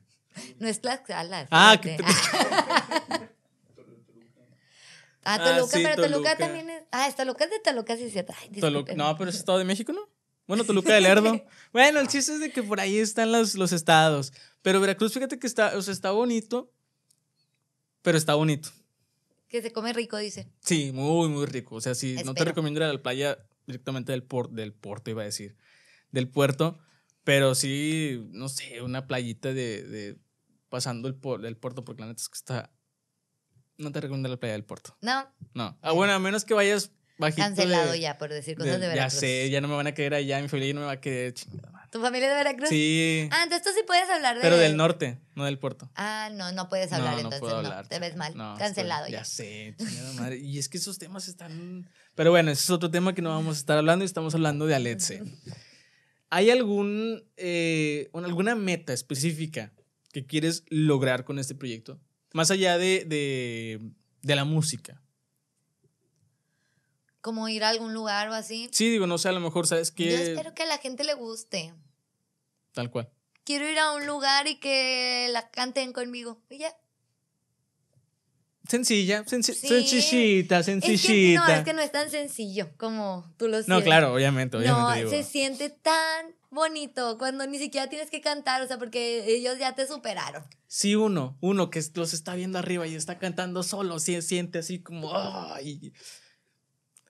<laughs> no es Tlaxcala. Ah, que <laughs> Ah, ah, Toluca, pero Toluca. también es. Ah, Toluca es de Toluca, sí es cierto. no, pero es Estado de México, ¿no? Bueno, <laughs> Toluca del Lerdo. bueno, el chiste es de que por ahí están los, estados. Pero Veracruz, fíjate que está, o sea, está bonito, pero está bonito. Que se come rico, dice. Sí, muy, muy rico. O sea, si no te recomiendo ir a la playa directamente del, por, del puerto, iba a decir, del puerto, pero sí, no sé, una playita de, pasando el, el puerto, porque la neta es que está no te recomiendo la playa del puerto. No. No. Ah, bueno, a menos que vayas bajito. Cancelado ya, por decir cosas de, Veracruz. Ya sé, ya no me van a querer allá, mi familia no me va a querer. ¿Tu familia de Veracruz? Sí. Ah, entonces tú sí puedes hablar de. Pero del norte, no del puerto. Ah, no, no puedes hablar entonces. Puedo hablar, te ves mal. Cancelado ya. Ya sé, chingada madre. Y es que esos temas están. Pero bueno, ese es otro tema que no vamos a estar hablando y estamos hablando de Alexe. <laughs> ¿Hay algún, eh, alguna meta específica que quieres lograr con este proyecto? Más allá de, la música. Como ir a algún lugar o así. Sí, digo, no sé, a lo mejor sabes que. Yo espero que a la gente le guste. Tal cual. Quiero ir a un lugar y que la canten conmigo. ella Sencilla, sencillita, sencillita. que, no, es que no es tan sencillo como tú lo sientes. No, claro, obviamente, No, se siente tan bonito, cuando ni siquiera tienes que cantar, o sea, porque ellos ya te superaron. Sí, uno, uno que los está viendo arriba y está cantando solo, siente así como,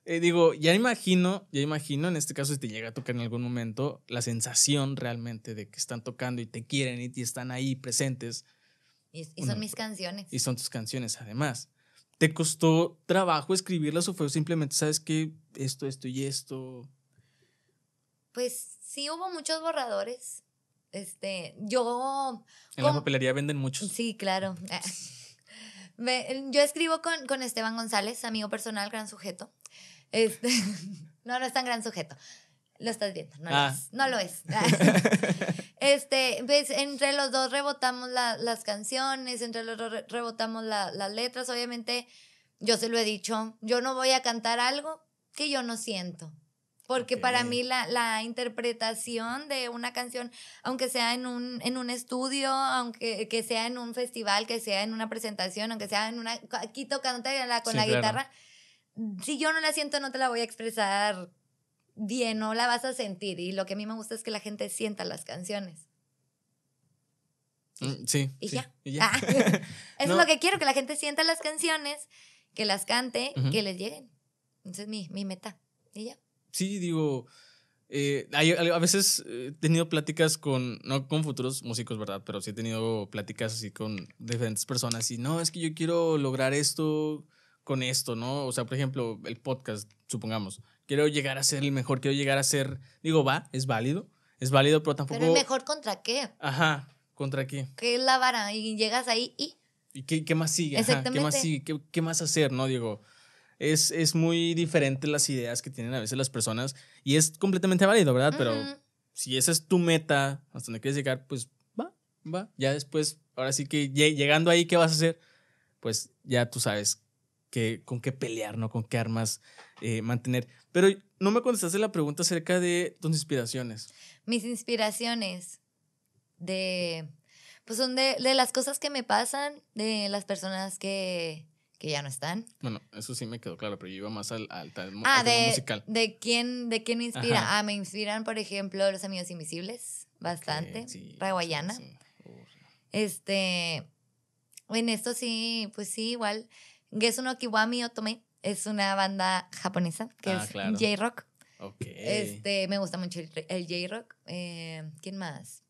eh, digo, ya imagino, ya imagino, en este caso, si te llega a tocar en algún momento, la sensación realmente de que están tocando y te quieren y, están ahí presentes. Y, son mis canciones. Y son tus canciones, además. ¿Te costó trabajo escribirlas o fue simplemente, sabes que esto, esto y esto? Pues sí hubo muchos borradores. Este, yo... En la papelería venden muchos. Sí, claro. <laughs> yo escribo con, con, Esteban González, amigo personal, gran sujeto. Este, <laughs> no, no es tan gran sujeto. Lo estás viendo, no lo ah. es. No lo es. <laughs> este, entre los dos rebotamos las canciones, entre los dos rebotamos las letras. Obviamente, yo se lo he dicho, yo no voy a cantar algo que yo no siento. Porque para mí la, interpretación de una canción, aunque sea en un, en un estudio, aunque que sea en un festival, que sea en una presentación, aunque sea en una, aquí tocándote con la guitarra, mm, si yo no la siento no te la voy a expresar bien, no la vas a sentir. Y lo que a mí me gusta es que la gente sienta las canciones. Mm, sí. Y ya. Ah. <laughs> eso es lo que quiero, que la gente sienta las canciones, que las cante, que les lleguen. Esa es mi, mi meta. Y ya sí, digo, eh, hay, a veces eh, he tenido pláticas con, no con futuros músicos, ¿verdad? Pero sí he tenido pláticas así con diferentes personas y no, es que yo quiero lograr esto con esto, ¿no? O sea, por ejemplo, el podcast, supongamos, quiero llegar a ser el mejor, quiero llegar a ser, digo, va, es válido, es válido, pero tampoco... el mejor contra qué? Ajá, contra qué. Que es la vara y llegas ahí y... ¿Y qué, más sigue? ¿Qué más sigue? ¿Qué más hacer, no? Digo, es, muy diferente las ideas que tienen a veces las personas y es completamente válido, ¿verdad? Pero si esa es tu meta, hasta donde quieres llegar, pues va, va. Ya después, ahora sí que llegando ahí, ¿qué vas a hacer? Pues ya tú sabes que, con qué pelear, ¿no? Con qué armas eh, mantener. Pero no me contestaste la pregunta acerca de tus inspiraciones. Mis inspiraciones de... Pues son de las cosas que me pasan, de las personas que, que ya no están. Bueno, eso sí me quedó claro, pero yo iba más al, al, ah, de, musical. ¿De quién, de inspira? Ah, me inspiran, por ejemplo, Los Amigos Invisibles, bastante. Este, en esto sí, pues sí, igual. Gesuno Kiwami Otome es una banda japonesa que ah, es J-Rock. Este, me gusta mucho el, J-Rock. Eh, ¿Quién más?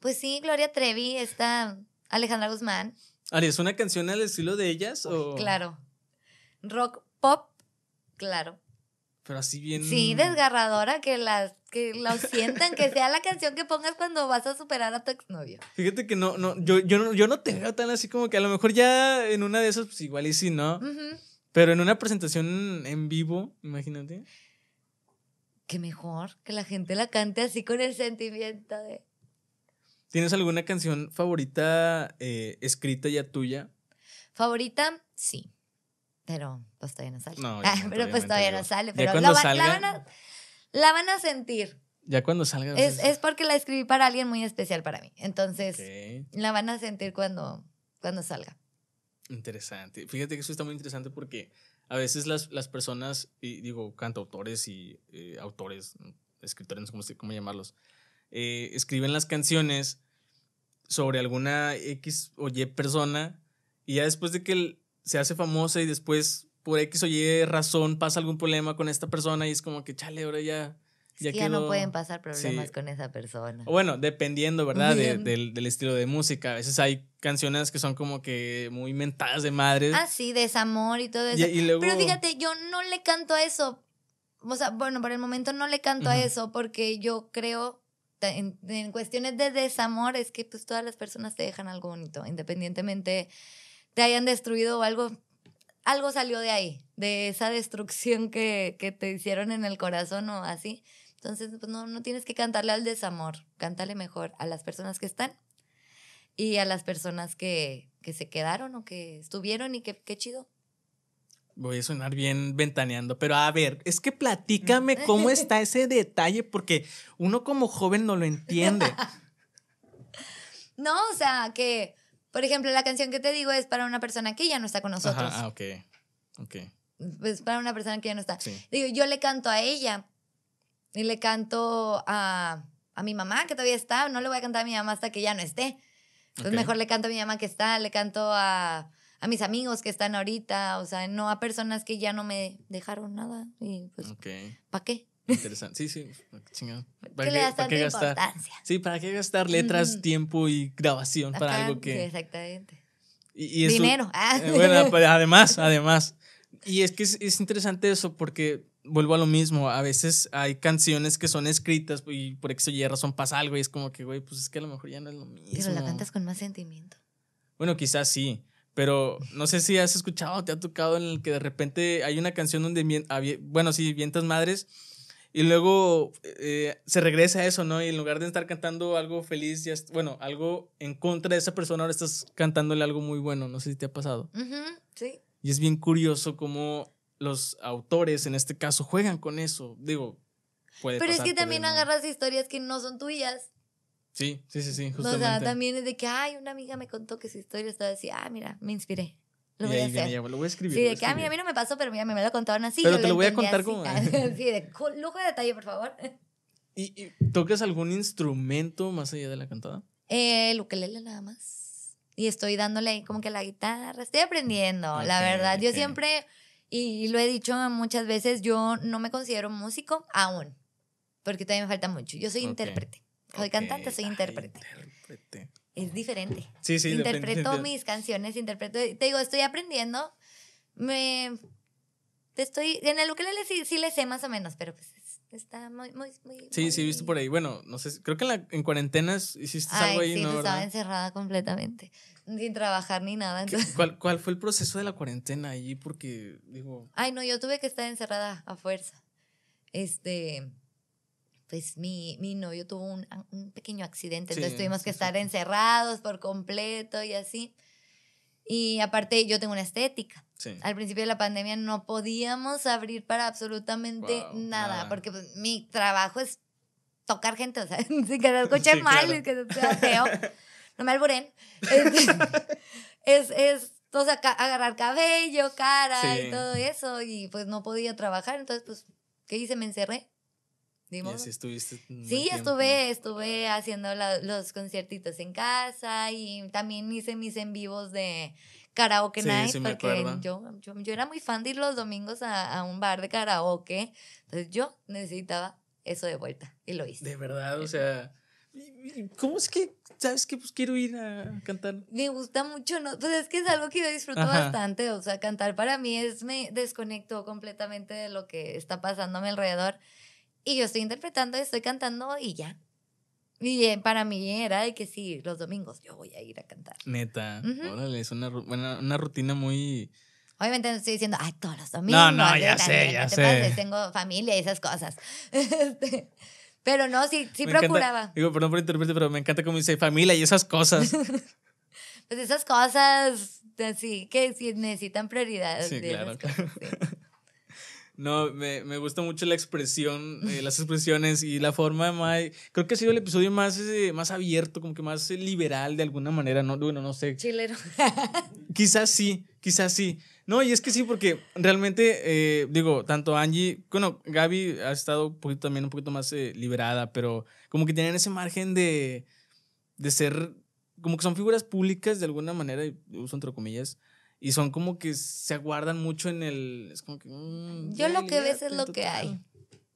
Pues sí, Gloria Trevi, está Alejandra Guzmán. ¿Es una canción al estilo de ellas? O? Claro. Rock pop, claro. Pero así bien. Sí, desgarradora, que las que lo sientan, que sea la canción que pongas cuando vas a superar a tu exnovio. Fíjate que no, no, yo, yo no, yo no te tan así como que a lo mejor ya en una de esas, pues igual y sí, ¿no? Pero en una presentación en vivo, imagínate. Que mejor que la gente la cante así con el sentimiento de. ¿Tienes alguna canción favorita eh, escrita ya tuya? Favorita, sí. Pero pues todavía no sale. No, <laughs> pero pues todavía no sale. Pero la, van a, sentir. Ya cuando salga. Es, es, porque la escribí para alguien muy especial para mí. Entonces, la van a sentir cuando, cuando salga. Interesante. Fíjate que eso está muy interesante porque a veces las, las personas, y digo, cantautores y eh, autores, escritores, no sé cómo, llamarlos, eh, escriben las canciones sobre alguna X o Y persona y ya después de que se hace famosa y después por X o Y razón pasa algún problema con esta persona y es como que chale, ahora ya... Ya, no pueden pasar problemas con esa persona. Bueno, dependiendo, ¿verdad? del, estilo de música. A veces hay canciones que son como que muy mentadas de madres. Ah, sí, desamor y todo eso. Pero fíjate, yo no le canto a eso. O sea, bueno, por el momento no le canto a eso porque yo creo en, cuestiones de desamor es que pues todas las personas te dejan algo bonito, independientemente te hayan destruido o algo, algo salió de ahí, de esa destrucción que, que te hicieron en el corazón o así. Entonces, pues no, no tienes que cantarle al desamor, cántale mejor a las personas que están y a las personas que, que se quedaron o que estuvieron y qué chido, voy a sonar bien ventaneando, pero a ver, es que platícame cómo <laughs> está ese detalle, porque uno como joven no lo entiende. <laughs> no, o sea, que, por ejemplo, la canción que te digo es para una persona que ya no está con nosotros. ah, ok, ok. pues para una persona que ya no está. Digo, yo le canto a ella y le canto a, mi mamá, que todavía está, no le voy a cantar a mi mamá hasta que ya no esté. Entonces mejor le canto a mi mamá que está, le canto a a mis amigos que están ahorita, o sea, no a personas que ya no me dejaron nada. Y pues, okay. ¿para qué? Interesante. Sí, sí. ¿Para qué, gastar? Sí, ¿para qué gastar letras, tiempo y grabación para algo que. exactamente. Y, Dinero. Eh, ah. bueno, <laughs> pues, además, además. Y es que es, interesante eso porque vuelvo a lo mismo. A veces hay canciones que son escritas y por eso ya razón pasa algo y es como que, güey, pues es que a lo mejor ya no es lo mismo. Pero la cantas con más sentimiento. Bueno, quizás sí. Pero no sé si has escuchado, te ha tocado en el que de repente hay una canción donde, bueno, sí, vientas madres, y luego eh, se regresa a eso, ¿no? Y en lugar de estar cantando algo feliz, ya, bueno, algo en contra de esa persona, ahora estás cantándole algo muy bueno, no sé si te ha pasado. sí. Y es bien curioso cómo los autores, en este caso, juegan con eso. Digo, puede Pero es que también agarras historias que no son tuyas. Sí, sí, sí, sí, justamente. O sea, también es de que, ay, una amiga me contó que su historia estaba así, ah, mira, me inspiré. Lo voy a hacer. escribir. Sí, de que, ah, mira, a mí no me pasó, pero mira, me lo contaron así. Pero te lo voy a contar así, como. <laughs> sí, de lujo de detalle, por favor. <laughs> ¿Y, tocas algún instrumento más allá de la cantada? Eh, el ukelele nada más. Y estoy dándole como que la guitarra. Estoy aprendiendo, la verdad. Yo siempre, y lo he dicho muchas veces, yo no me considero músico aún, porque todavía me falta mucho. Yo soy intérprete. Soy cantante, soy intérprete. Es diferente. Sí, sí, Interpreto mis canciones, interpreto. Te digo, estoy aprendiendo. Me. Te Estoy. En el ukelele sí, sí le sé más o menos, pero pues Está muy, muy, muy. Sí, sí, visto por ahí. Bueno, no sé, creo que en, cuarentenas hiciste algo ahí, sí, ¿no? Estaba encerrada completamente, sin trabajar ni nada. Entonces... ¿Cuál, ¿Cuál fue el proceso de la cuarentena allí? Porque, digo. Ay, no, yo tuve que estar encerrada a fuerza. Este pues mi, mi novio tuvo un, ah, un pequeño accidente, entonces tuvimos que estar encerrados por completo y así. Y aparte yo tengo una estética. Al principio de la pandemia no podíamos abrir para absolutamente nada, porque pues, mi trabajo es tocar gente, o sea, sin <laughs> que se escuche mal, que se ateo. no me alburen. <laughs> es, es, o sea, agarrar cabello, cara y todo eso, y pues no podía trabajar, entonces pues, ¿qué hice? Me encerré. Y así estuviste. Sí, estuve, estuve haciendo los conciertitos en casa y también hice mis en vivos de karaoke night, porque yo, yo, era muy fan de ir los domingos a, un bar de karaoke, entonces yo necesitaba eso de vuelta y lo hice. De verdad, o sea, ¿cómo es que, sabes que pues quiero ir a cantar? Me gusta mucho, ¿no? pues es que es algo que yo disfruto bastante, o sea, cantar para mí es, me desconecto completamente de lo que está pasando a mi alrededor y yo estoy interpretando, y estoy cantando y ya. Y eh, para mí era de que sí, los domingos yo voy a ir a cantar. Neta. Órale, es una, una, rutina muy. Obviamente no estoy diciendo, ay, todos los domingos. No, no, ya sé, ya sé. tengo familia y esas cosas. <laughs> Este, pero no, sí, sí procuraba. digo, perdón por interpretar, pero me encanta como dice familia y esas cosas. <laughs> pues esas cosas, así, que sí, necesitan prioridad. Sí, claro, claro. No, me, gusta mucho la expresión, eh, las expresiones y la forma de Creo que ha sido el episodio más, eh, más abierto, como que más eh, liberal de alguna manera, ¿no? Bueno, no sé. Chilero. <laughs> quizás sí, quizás sí. No, y es que sí, porque realmente, digo, tanto Angie, bueno, Gaby ha estado también un poquito más liberada, pero como que tienen ese margen de, de ser, como que son figuras públicas de alguna manera, y uso entre comillas, y son como que se aguardan mucho en el. Es como que. Mm, Yo lo que ves es lo que hay.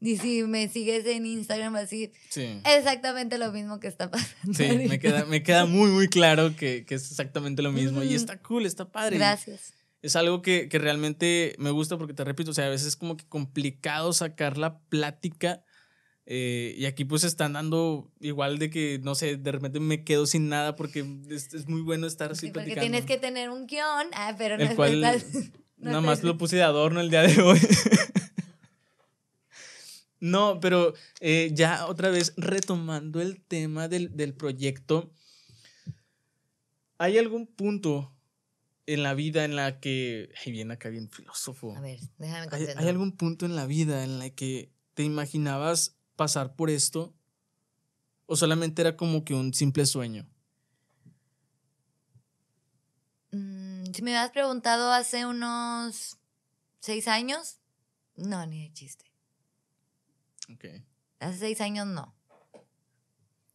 Y si me sigues en Instagram, así sí. exactamente lo mismo que está pasando. Sí, me queda, me queda, muy, muy claro que, es exactamente lo mismo. Y mm. está cool, está padre. Gracias. Es algo que, que realmente me gusta porque te repito, o sea, a veces es como que complicado sacar la plática eh, y aquí pues están dando igual de que, no sé, de repente me quedo sin nada porque es, muy bueno estar así Porque tienes que tener un guión, ah, pero no es verdad. <laughs> nada más lo puse de adorno el día de hoy. <laughs> no, pero eh, ya otra vez retomando el tema del, proyecto, ¿hay algún punto en la vida en la que... Ay, viene acá, bien filósofo. A ver, déjame ¿Hay, ¿Hay algún punto en la vida en la que te imaginabas pasar por esto? ¿O solamente era como que un simple sueño? Mm, si me has preguntado hace unos seis años, no, ni de chiste. Ok. Hace seis años no.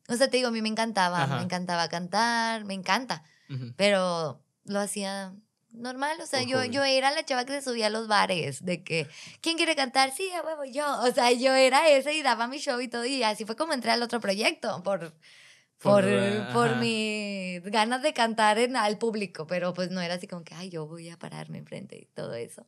O sea, te digo, a mí me encantaba, me encantaba cantar, me encanta, pero lo hacía normal, o sea, yo, yo era la chava que se subía a los bares, de que, ¿quién quiere cantar? Sí, a huevo, yo, o sea, yo era esa y daba mi show y todo, y así fue como entré al otro proyecto, por, por, por, mi mis ganas de cantar en, al público, pero pues no era así como que, ay, yo voy a pararme enfrente y todo eso.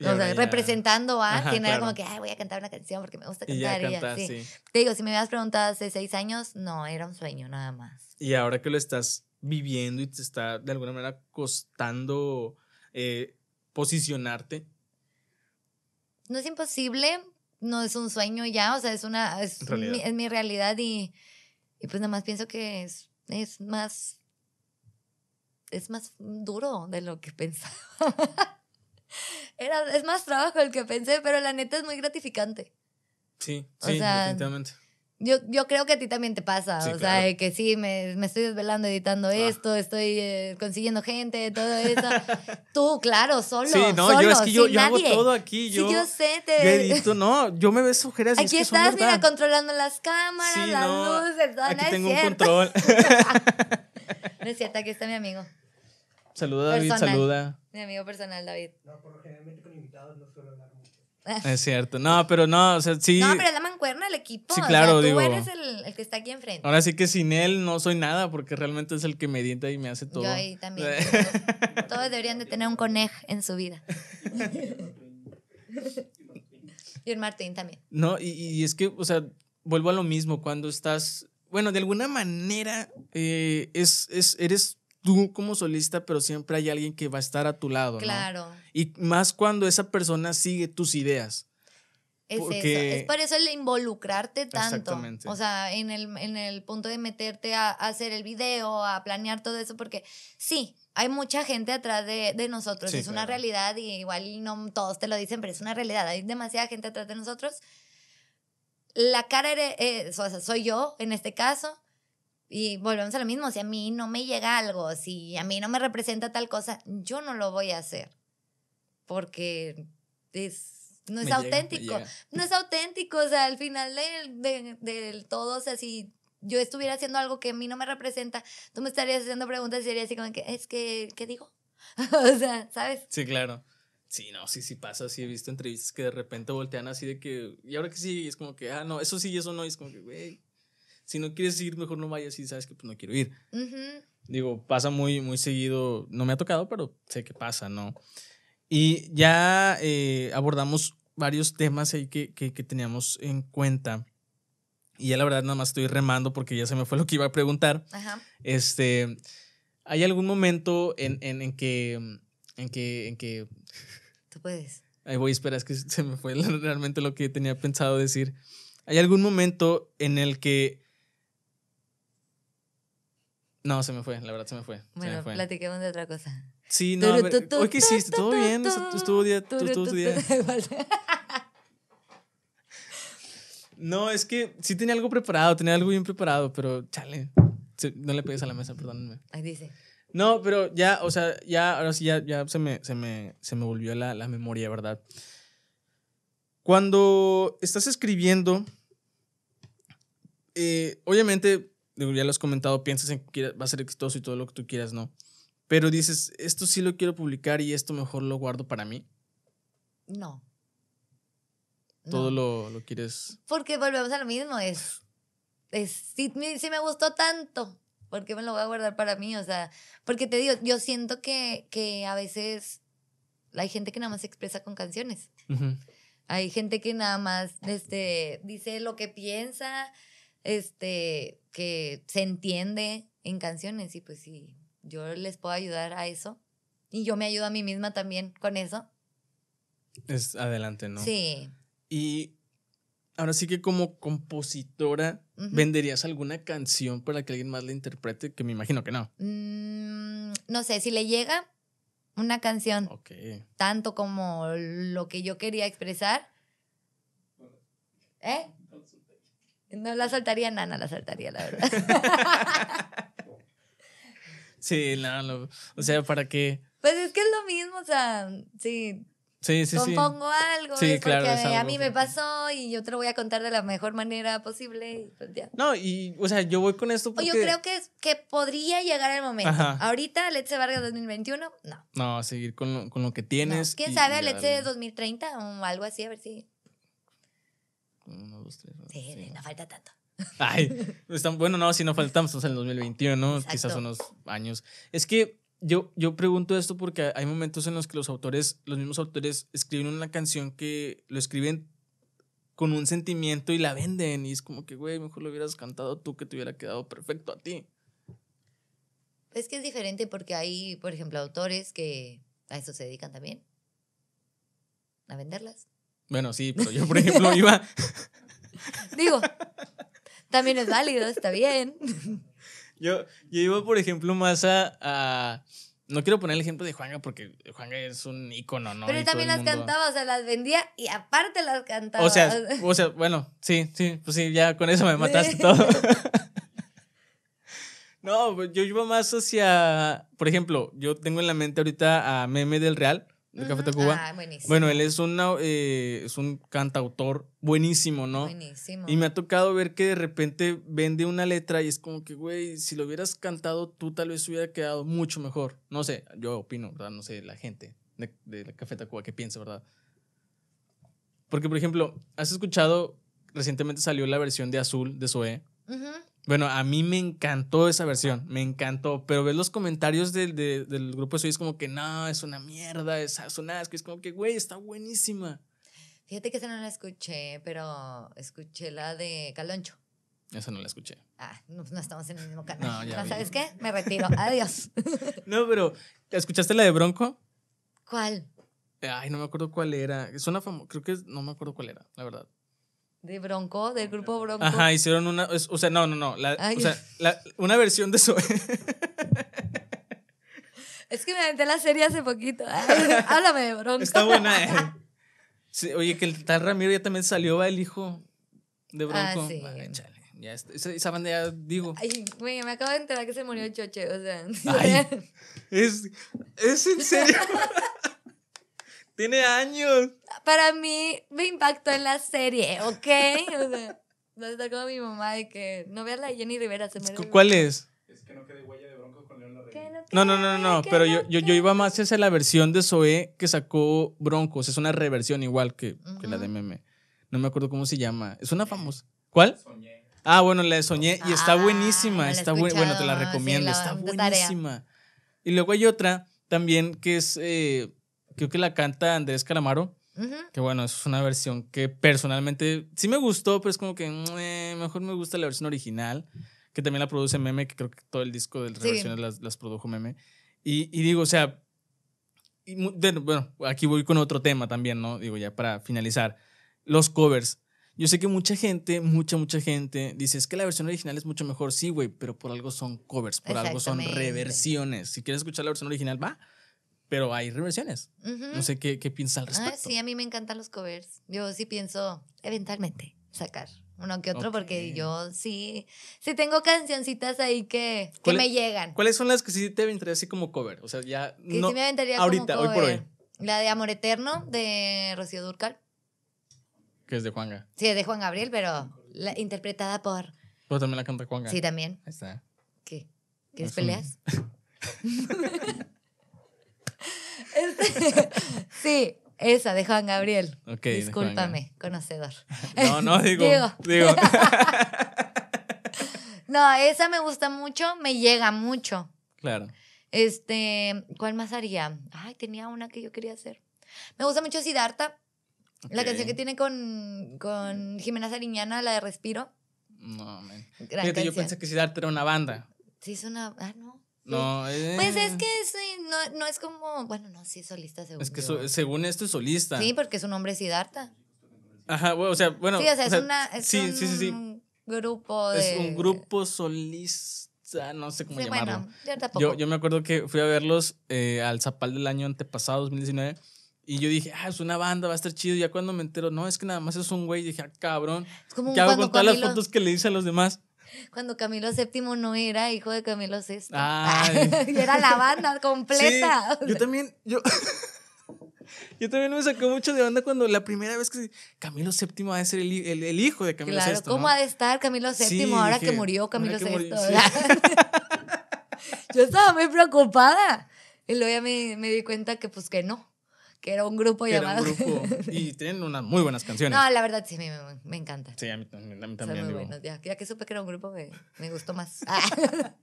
o sea, representando a que no era como que, ay, voy a cantar una canción porque me gusta cantar. Y, así. Te digo, si me hubieras preguntado hace seis años, no, era un sueño nada más. Y ahora que lo estás viviendo y te está de alguna manera costando eh, posicionarte? No es imposible, no es un sueño ya, o sea, es una es, mi, realidad y, pues nada más pienso que es, más es más duro de lo que <laughs> pensaba. es más trabajo el que pensé, pero la neta es muy gratificante. Sí, sí, yo, yo creo que a ti también te pasa, o sea, que sí, me, me estoy desvelando editando ah. esto, estoy eh, consiguiendo gente, todo eso. <laughs> Tú, claro, solo. Sí, no, yo es que yo, hago todo aquí. Yo, sí, yo sé, te... yo edito, no, yo me veo sugeras. Aquí es que estás, mira, controlando las cámaras, sí, las no, luces, todo, aquí no tengo un control. <laughs> no es cierto, aquí está mi amigo. Saluda, David, saluda. Mi amigo personal, David. No, por lo generalmente con invitados no suelo es cierto. No, pero no, o sea, sí. No, pero es la mancuerna al equipo. Sí, claro, o tú el, que está aquí enfrente. Ahora sí que sin él no soy nada, porque realmente es el que me dienta y me hace todo. Yo ahí también. <laughs> todos deberían de tener un conej en su vida. <laughs> y un Martín también. No, y, es que, o sea, vuelvo a lo mismo. Cuando estás. Bueno, de alguna manera eh, es, es, eres tú como solista, pero siempre hay alguien que va a estar a tu lado. Claro. Y más cuando esa persona sigue tus ideas. Es eso, es por eso el involucrarte tanto. Exactamente. O sea, en el, en el punto de meterte a, hacer el video, a planear todo eso, porque sí, hay mucha gente atrás de, nosotros, es una realidad y igual no todos te lo dicen, pero es una realidad, hay demasiada gente atrás de nosotros. La cara, eh, o sea, soy yo en este caso, y volvemos a lo mismo, si a mí no me llega algo, si a mí no me representa tal cosa, yo no lo voy a hacer. Porque es, no es auténtico. no es auténtico, o sea, al final del, todo, o sea, si yo estuviera haciendo algo que a mí no me representa, tú me estarías haciendo preguntas y sería así como que, es que, ¿qué digo? <laughs> o sea, ¿sabes? Sí, claro. Sí, no, sí, sí pasa, sí he visto entrevistas que de repente voltean así de que, ¿y ahora que sí? Es como que, ah, no, eso sí, y eso no, es como que, güey, si no quieres ir, mejor no vayas y sabes que pues no quiero ir. Digo, pasa muy, muy seguido, no me ha tocado, pero sé que pasa, ¿no? Y ya eh, abordamos varios temas ahí que, que, que, teníamos en cuenta. Y ya la verdad nada más estoy remando porque ya se me fue lo que iba a preguntar. Ajá. Este, ¿hay algún momento en, en, en que... En que, en que... Tú puedes. Ahí voy, espera, es que se me fue <laughs> realmente lo que tenía pensado decir. ¿Hay algún momento en el que no, se me fue, la verdad se me fue. Bueno, platiquemos de otra cosa. Sí, no, a ver, hoy que hiciste, todo bien, estuvo día, estuvo día. <laughs> No, es que sí tenía algo preparado, tenía algo bien preparado, pero chale, no le pegues a la mesa, perdónenme. Ahí dice. No, pero ya, o sea, ya, ahora sí, ya, se, me, se, me, se me volvió la, la memoria, ¿verdad? Cuando estás escribiendo, eh, obviamente ya lo has comentado, piensas en que va a ser exitoso y todo lo que tú quieras, no. Pero dices, esto sí lo quiero publicar y esto mejor lo guardo para mí. No. Todo Lo, lo, quieres. Porque volvemos a lo mismo, es. es si, si, me gustó tanto, ¿por qué me lo voy a guardar para mí? O sea, porque te digo, yo siento que, que a veces hay gente que nada más se expresa con canciones. Hay gente que nada más este, dice lo que piensa este, que se entiende en canciones y pues sí, yo les puedo ayudar a eso y yo me ayudo a mí misma también con eso. Es adelante, ¿no? Sí. Y ahora sí que como compositora, ¿venderías alguna canción para que alguien más la interprete? Que me imagino que no. Mm, no sé, si le llega una canción tanto como lo que yo quería expresar. ¿Eh? No la saltaría Nana, la saltaría, la verdad. <laughs> sí, no, o sea, ¿para qué? Pues es que es lo mismo, o sea, sí. Sí, sí, Compongo algo, sí, es porque a mí me pasó y yo te lo voy a contar de la mejor manera posible. Pues no, y, o sea, yo voy con esto porque... O yo creo que, que podría llegar el momento. Ahorita, leche Vargas 2021, no. No, seguir con lo, con lo que tienes. ¿Quién sabe? sabe, mil 2030 o algo así, a ver si... Uno, dos, tres. sí, no falta tanto. Ay, <laughs> están, pues, bueno, no, si no faltamos, estamos en el 2021, ¿no? Quizás unos años. Es que yo, yo pregunto esto porque hay momentos en los que los autores, los mismos autores, escriben una canción que lo escriben con un sentimiento y la venden. Y es como que, güey, mejor lo hubieras cantado tú que te hubiera quedado perfecto a ti. Es que es diferente porque hay, por ejemplo, autores que a eso se dedican también. A venderlas. Bueno, sí, pero yo, por ejemplo, iba. <laughs> Digo, también es válido, está bien. Yo, yo iba, por ejemplo, más a, no quiero poner el ejemplo de Juanga porque Juanga es un ícono, ¿no? Pero también las cantaba, o sea, las vendía y aparte las cantaba. O sea, <laughs> o sea, bueno, sí, sí, pues sí, ya con eso me mataste todo. <laughs> no, pues yo iba más hacia, por ejemplo, yo tengo en la mente ahorita a Meme del Real, de Café Tacuba. Ah, bueno, él es, una, eh, es un cantautor buenísimo, ¿no? Buenísimo. Y me ha tocado ver que de repente vende una letra y es como que, güey, si lo hubieras cantado tú tal vez hubiera quedado mucho mejor. No sé, yo opino, ¿verdad? No sé, la gente de, de Café Tacuba que piensa, ¿verdad? Porque, por ejemplo, has escuchado, recientemente salió la versión de Azul de Zoé. Ajá bueno, a mí me encantó esa versión, me encantó, pero ves los comentarios del, grupo de es como que no, es una mierda, es, es un es como que, güey, está buenísima. Fíjate que esa no la escuché, pero escuché la de Caloncho. Esa no la escuché. Ah, no, estamos en el mismo canal. No, <laughs> ¿Sabes qué? Me retiro, adiós. <laughs> no, pero, ¿escuchaste la de Bronco? ¿Cuál? Ay, no me acuerdo cuál era. Es una creo que no me acuerdo cuál era, la verdad de Bronco, del grupo Bronco. Ajá, hicieron una. o sea, no, no, no. o sea, una versión de eso. <laughs> es que me aventé la serie hace poquito. <laughs> <laughs> háblame de Bronco. Está buena, eh. oye, que el tal Ramiro ya también salió, va el hijo de ah, Bronco. Ah, sí. Vale, Ya esa, banda ya digo. Ay, me, me acabo de enterar que se murió Choche, o sea. Ay, es, es en serio. Tiene años. Para mí me impactó en la serie, ¿ok? O sea, no está como mi mamá de que no veas la de Jenny Rivera. Se ¿Cuál es? Es que no quedé huella de bronco con León Larregui. No, no, no, no, pero yo, iba más hacia la versión de Zoe que sacó Broncos. Es una reversión igual que, la de Meme. No me acuerdo cómo se llama. Es una eh. famosa. ¿cuál? Soñé. Ah, bueno, la de Soñé. Y está ah, buenísima. está bueno, te la recomiendo. está buenísima. Y luego hay otra también que es eh, creo que la canta Andrés Calamaro. Que bueno, es una versión que personalmente sí me gustó, pero es como que mejor me gusta la versión original, que también la produce Meme, que creo que todo el disco de las las, produjo Meme. Y, digo, o sea, bueno, aquí voy con otro tema también, ¿no? Digo, ya para finalizar, los covers. Yo sé que mucha gente, mucha, mucha gente dice, es que la versión original es mucho mejor, sí, güey, pero por algo son covers, por algo son reversiones. Si quieres escuchar la versión original, va, pero hay reversiones. No sé qué, qué piensas al ah, respecto. sí, a mí me encantan los covers. Yo sí pienso eventualmente sacar uno que otro porque yo sí, tengo cancioncitas ahí que, que me llegan. ¿Cuáles son las que sí te aventaría así como cover? O sea, ya no, ahorita, hoy por hoy. La de Amor Eterno de Rocío Durcal. Que es de Gabriel. Sí, es de Juan Gabriel, pero interpretada por... Pero también la canta Juanga. Sí, también. Ahí está. ¿Qué? ¿Quieres peleas? <laughs> Este, <laughs> sí, esa de Juan Gabriel. Disculpame, Discúlpame, conocedor. No, no, <laughs> digo. digo. <laughs> no, esa me gusta mucho, me llega mucho. Claro. Este, ¿cuál más haría? Ay, tenía una que yo quería hacer. Me gusta mucho Sidarta. La canción que tiene con, Jimena Sariñana, la de Respiro. No, man. yo pensé que Sidarta era una banda. Sí, es una. Ah, no. No, eh. Pues es que sí, no, no, es como, bueno, no, sí, solista según. Es que según esto es solista. Sí, porque su nombre es Sidarta. Ajá, o sea, bueno. Sí, es una. un Grupo de. Es un grupo solista, no sé cómo llamarlo. yo, me acuerdo que fui a verlos eh, al Zapal del año antepasado, 2019. Y yo dije, ah, es una banda, va a estar chido. Y ya cuando me entero, no, es que nada más es un güey. dije, ah, cabrón. Es ¿Qué hago con todas las fotos que le hice a los demás? cuando Camilo VII no era hijo de Camilo VI. <laughs> y era la banda <laughs> completa. yo también, yo, <laughs> yo también me sacó mucho de banda cuando la primera vez que Camilo VII va a ser el, hijo de Camilo Claro, ¿cómo ha de estar Camilo VII ahora que murió Camilo VI? yo estaba muy preocupada. Y luego ya me di cuenta que pues que no, que era un grupo llamado. <laughs> y tienen unas muy buenas canciones. No, la verdad sí, me, me encanta. Sí, a mí, también. muy Ya, que supe que era un grupo, me, me gustó más. <laughs> Ah.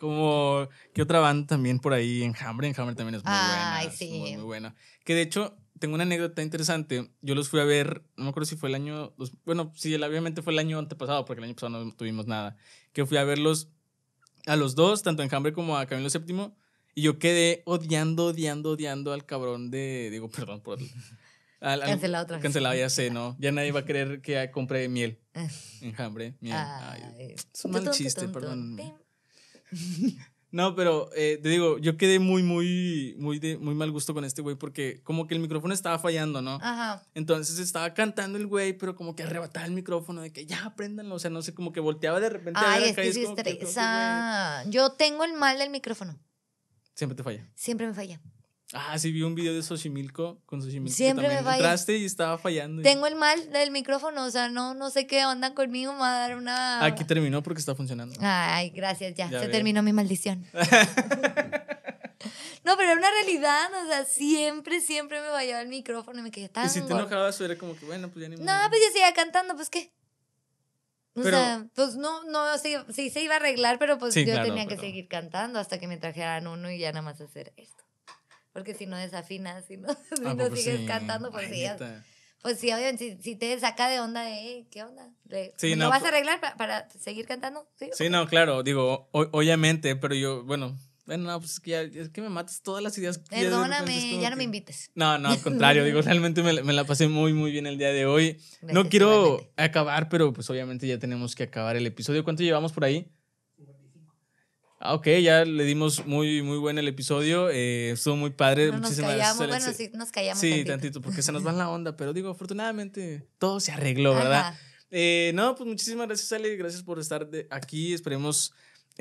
Como, ¿qué otra banda también por ahí? Enjambre, Enjambre también es muy buena. Muy, buena. Que de hecho, tengo una anécdota interesante. Yo los fui a ver, no me acuerdo si fue el año. bueno, sí, obviamente fue el año antepasado, porque el año pasado no tuvimos nada. Que fui a verlos a los dos, tanto Enjambre como a Camilo VII y yo quedé odiando, odiando, odiando al cabrón de. Digo, <laughs> perdón por. Al, cancelado otra vez. Cancelado, ya sé, ¿no? Ya nadie va a creer que compre miel. Ah. Enjambre, miel. es un mal chiste, perdón. <laughs> No, pero eh, te digo, yo quedé muy, muy, muy, de, muy mal gusto con este güey porque como que el micrófono estaba fallando, ¿no? Ajá. Entonces estaba cantando el güey, pero como que arrebataba el micrófono de que ya apréndanlo, o sea, no sé, como que volteaba de repente. Ay, es, que es, Yo tengo el mal del micrófono. Siempre te falla. Siempre me falla. Ah, sí, vi un video de Xochimilco con Xochimilco. Siempre me falla. y estaba fallando. Tengo el mal del micrófono, o sea, no, no sé qué onda conmigo, me va a dar una... Aquí terminó porque está funcionando. Ay, gracias, ya, se terminó mi maldición. <laughs> no, pero era una realidad, o sea, siempre, siempre me fallaba el micrófono y me quedé tan... Y si te enojabas, era como que, bueno, pues ya ni No, pues yo seguía cantando, pues qué. O sea, pues no, no, sí, sí, se iba a arreglar, pero pues yo tenía que seguir cantando hasta que me trajeran uno y ya nada más hacer esto. Porque si no desafinas, si no, <laughs> si ah, no pues, sigues cantando, pues sí. Pues sí, obviamente, si, te saca de onda ¿eh? ¿qué onda? ¿Lo no, vas a arreglar para, seguir cantando? Sí, no, claro, digo, obviamente, pero yo, bueno, bueno, no, pues ya, es que me matas todas las ideas. Perdóname, ya, no me invites. No, no, al contrario, digo, <laughs> realmente me, la pasé muy, muy bien el día de hoy. no quiero acabar, pero pues obviamente ya tenemos que acabar el episodio. ¿Cuánto llevamos por ahí? Ah, ok, ya le dimos muy, muy buen el episodio. Eh, estuvo muy padre. Muchísimas gracias. Bueno, sí, nos callamos. Sí, tantito. porque se nos <laughs> va la onda, pero digo, afortunadamente todo se arregló, ¿verdad? Eh, no, pues muchísimas gracias, Ale. Gracias por estar aquí. Esperemos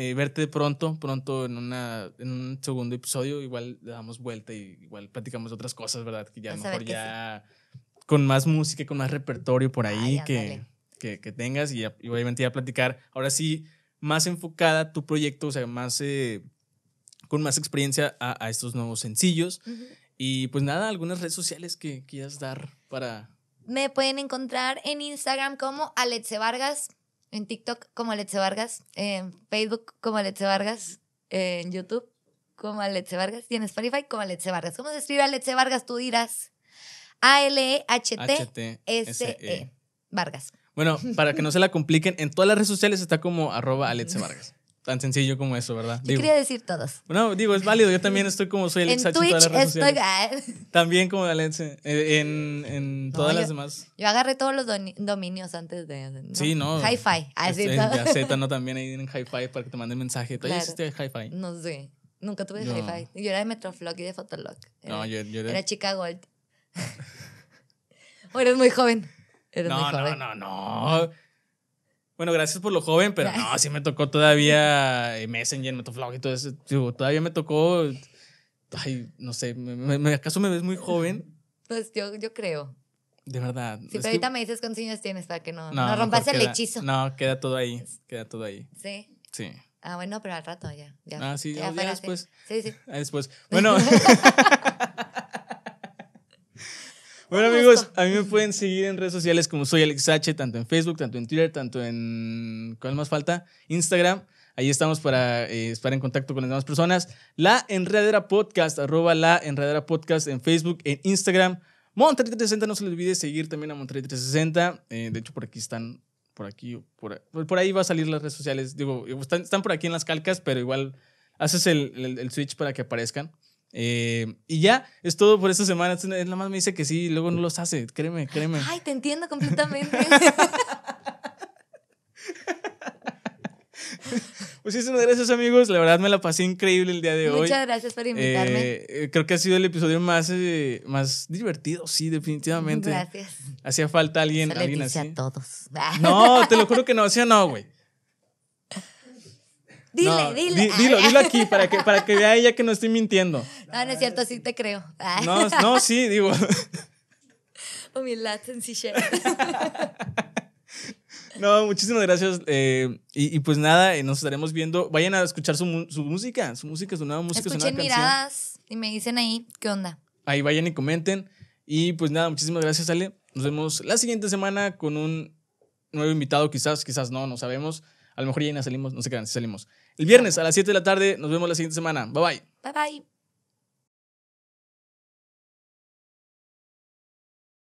eh, verte pronto, pronto en, una, en un segundo episodio. Igual le damos vuelta y igual platicamos otras cosas, ¿verdad? Que ya a lo mejor ya con más música, con más repertorio por ahí que, tengas y, obviamente ya platicar. Ahora sí, más enfocada tu proyecto, o sea, más eh, con más experiencia a, estos nuevos sencillos. Y pues nada, algunas redes sociales que quieras dar para... Me pueden encontrar en Instagram como Alexe Vargas, en TikTok como Letze Vargas, en Facebook como Letze Vargas, en YouTube como Letze Vargas y en Spotify como Letze Vargas. ¿Cómo se escribe Letze Vargas? Tú dirás. A-L-E-H-T-S-E. E e. Vargas. Bueno, para que no se la compliquen, en todas las redes sociales está como arroba Alexe Vargas. Tan sencillo como eso, ¿verdad? Yo quería decir todos. No, digo, es válido. Yo también estoy como soy el en Twitch estoy... <laughs> También como Alex eh, en, todas las demás. Yo agarré todos los dominios antes de. Sí, no. Hi-Fi. Este, así Z, ¿no? <laughs> También ahí en Hi-Fi para que te manden mensaje. ¿Tú claro. hiciste Hi-Fi? No sé. Nunca tuve Hi-Fi. Yo era de Metroflog y de Fotolog. no, yo, era... era chica Gold. <laughs> o eres muy joven. Eres no, muy joven. no, no, no. Bueno, gracias por lo joven, pero no, sí me tocó todavía eh, Messenger, Metaflog y todo eso. Digo, todavía me tocó. Ay, no sé, me, ¿acaso me ves muy joven? Pues yo, yo creo. De verdad. Sí, pero ahorita me dices cuántos años tienes para que no, no, rompas el hechizo. No, queda todo ahí. Queda todo ahí. Sí. Sí. Ah, bueno, pero al rato ya. ah, sí, ya después. Sí, sí. Después. Bueno. <laughs> <laughs> Bueno, amigos, a mí me pueden seguir en redes sociales como soy Alex H, tanto en Facebook, tanto en Twitter, tanto en. ¿Cuál más falta? Instagram. Ahí estamos para eh, estar en contacto con las demás personas. La Enredadera Podcast, arroba la Podcast en Facebook, en Instagram. Monterrey 360, no se les olvide seguir también a Monterrey 360. Eh, de hecho, por aquí están, por aquí, por, ahí va a salir las redes sociales. Digo, están, por aquí en las calcas, pero igual haces el switch para que aparezcan. Eh, y ya, es todo por esta semana. Es nada más me dice que sí, y luego no los hace. Créeme, créeme. Ay, te entiendo completamente. Pues <laughs> Muchísimas gracias amigos, la verdad me la pasé increíble el día de hoy. Muchas gracias por invitarme. Eh, creo que ha sido el episodio más, eh, más divertido, sí, definitivamente. Gracias. Hacía falta alguien, así. a todos. No, te lo juro que no, hacía no, güey. Dile, dile. dilo, dilo aquí para que, para que vea ella que no estoy mintiendo. No, no es cierto, sí te creo. Ah. No, no, sí, digo. <laughs> Humildad, <laughs> No, muchísimas gracias. Eh, y, pues nada, eh, nos estaremos viendo. Vayan a escuchar su, su música, su música, su nueva música. Escuchen su miradas y me dicen ahí qué onda. Ahí vayan y comenten. Y pues nada, muchísimas gracias, Ale. Nos vemos la siguiente semana con un nuevo invitado, quizás, quizás no, no sabemos. A lo mejor ya salimos, no sé qué, salimos. El viernes a las 7 de la tarde, nos vemos la siguiente semana. Bye bye. Bye bye.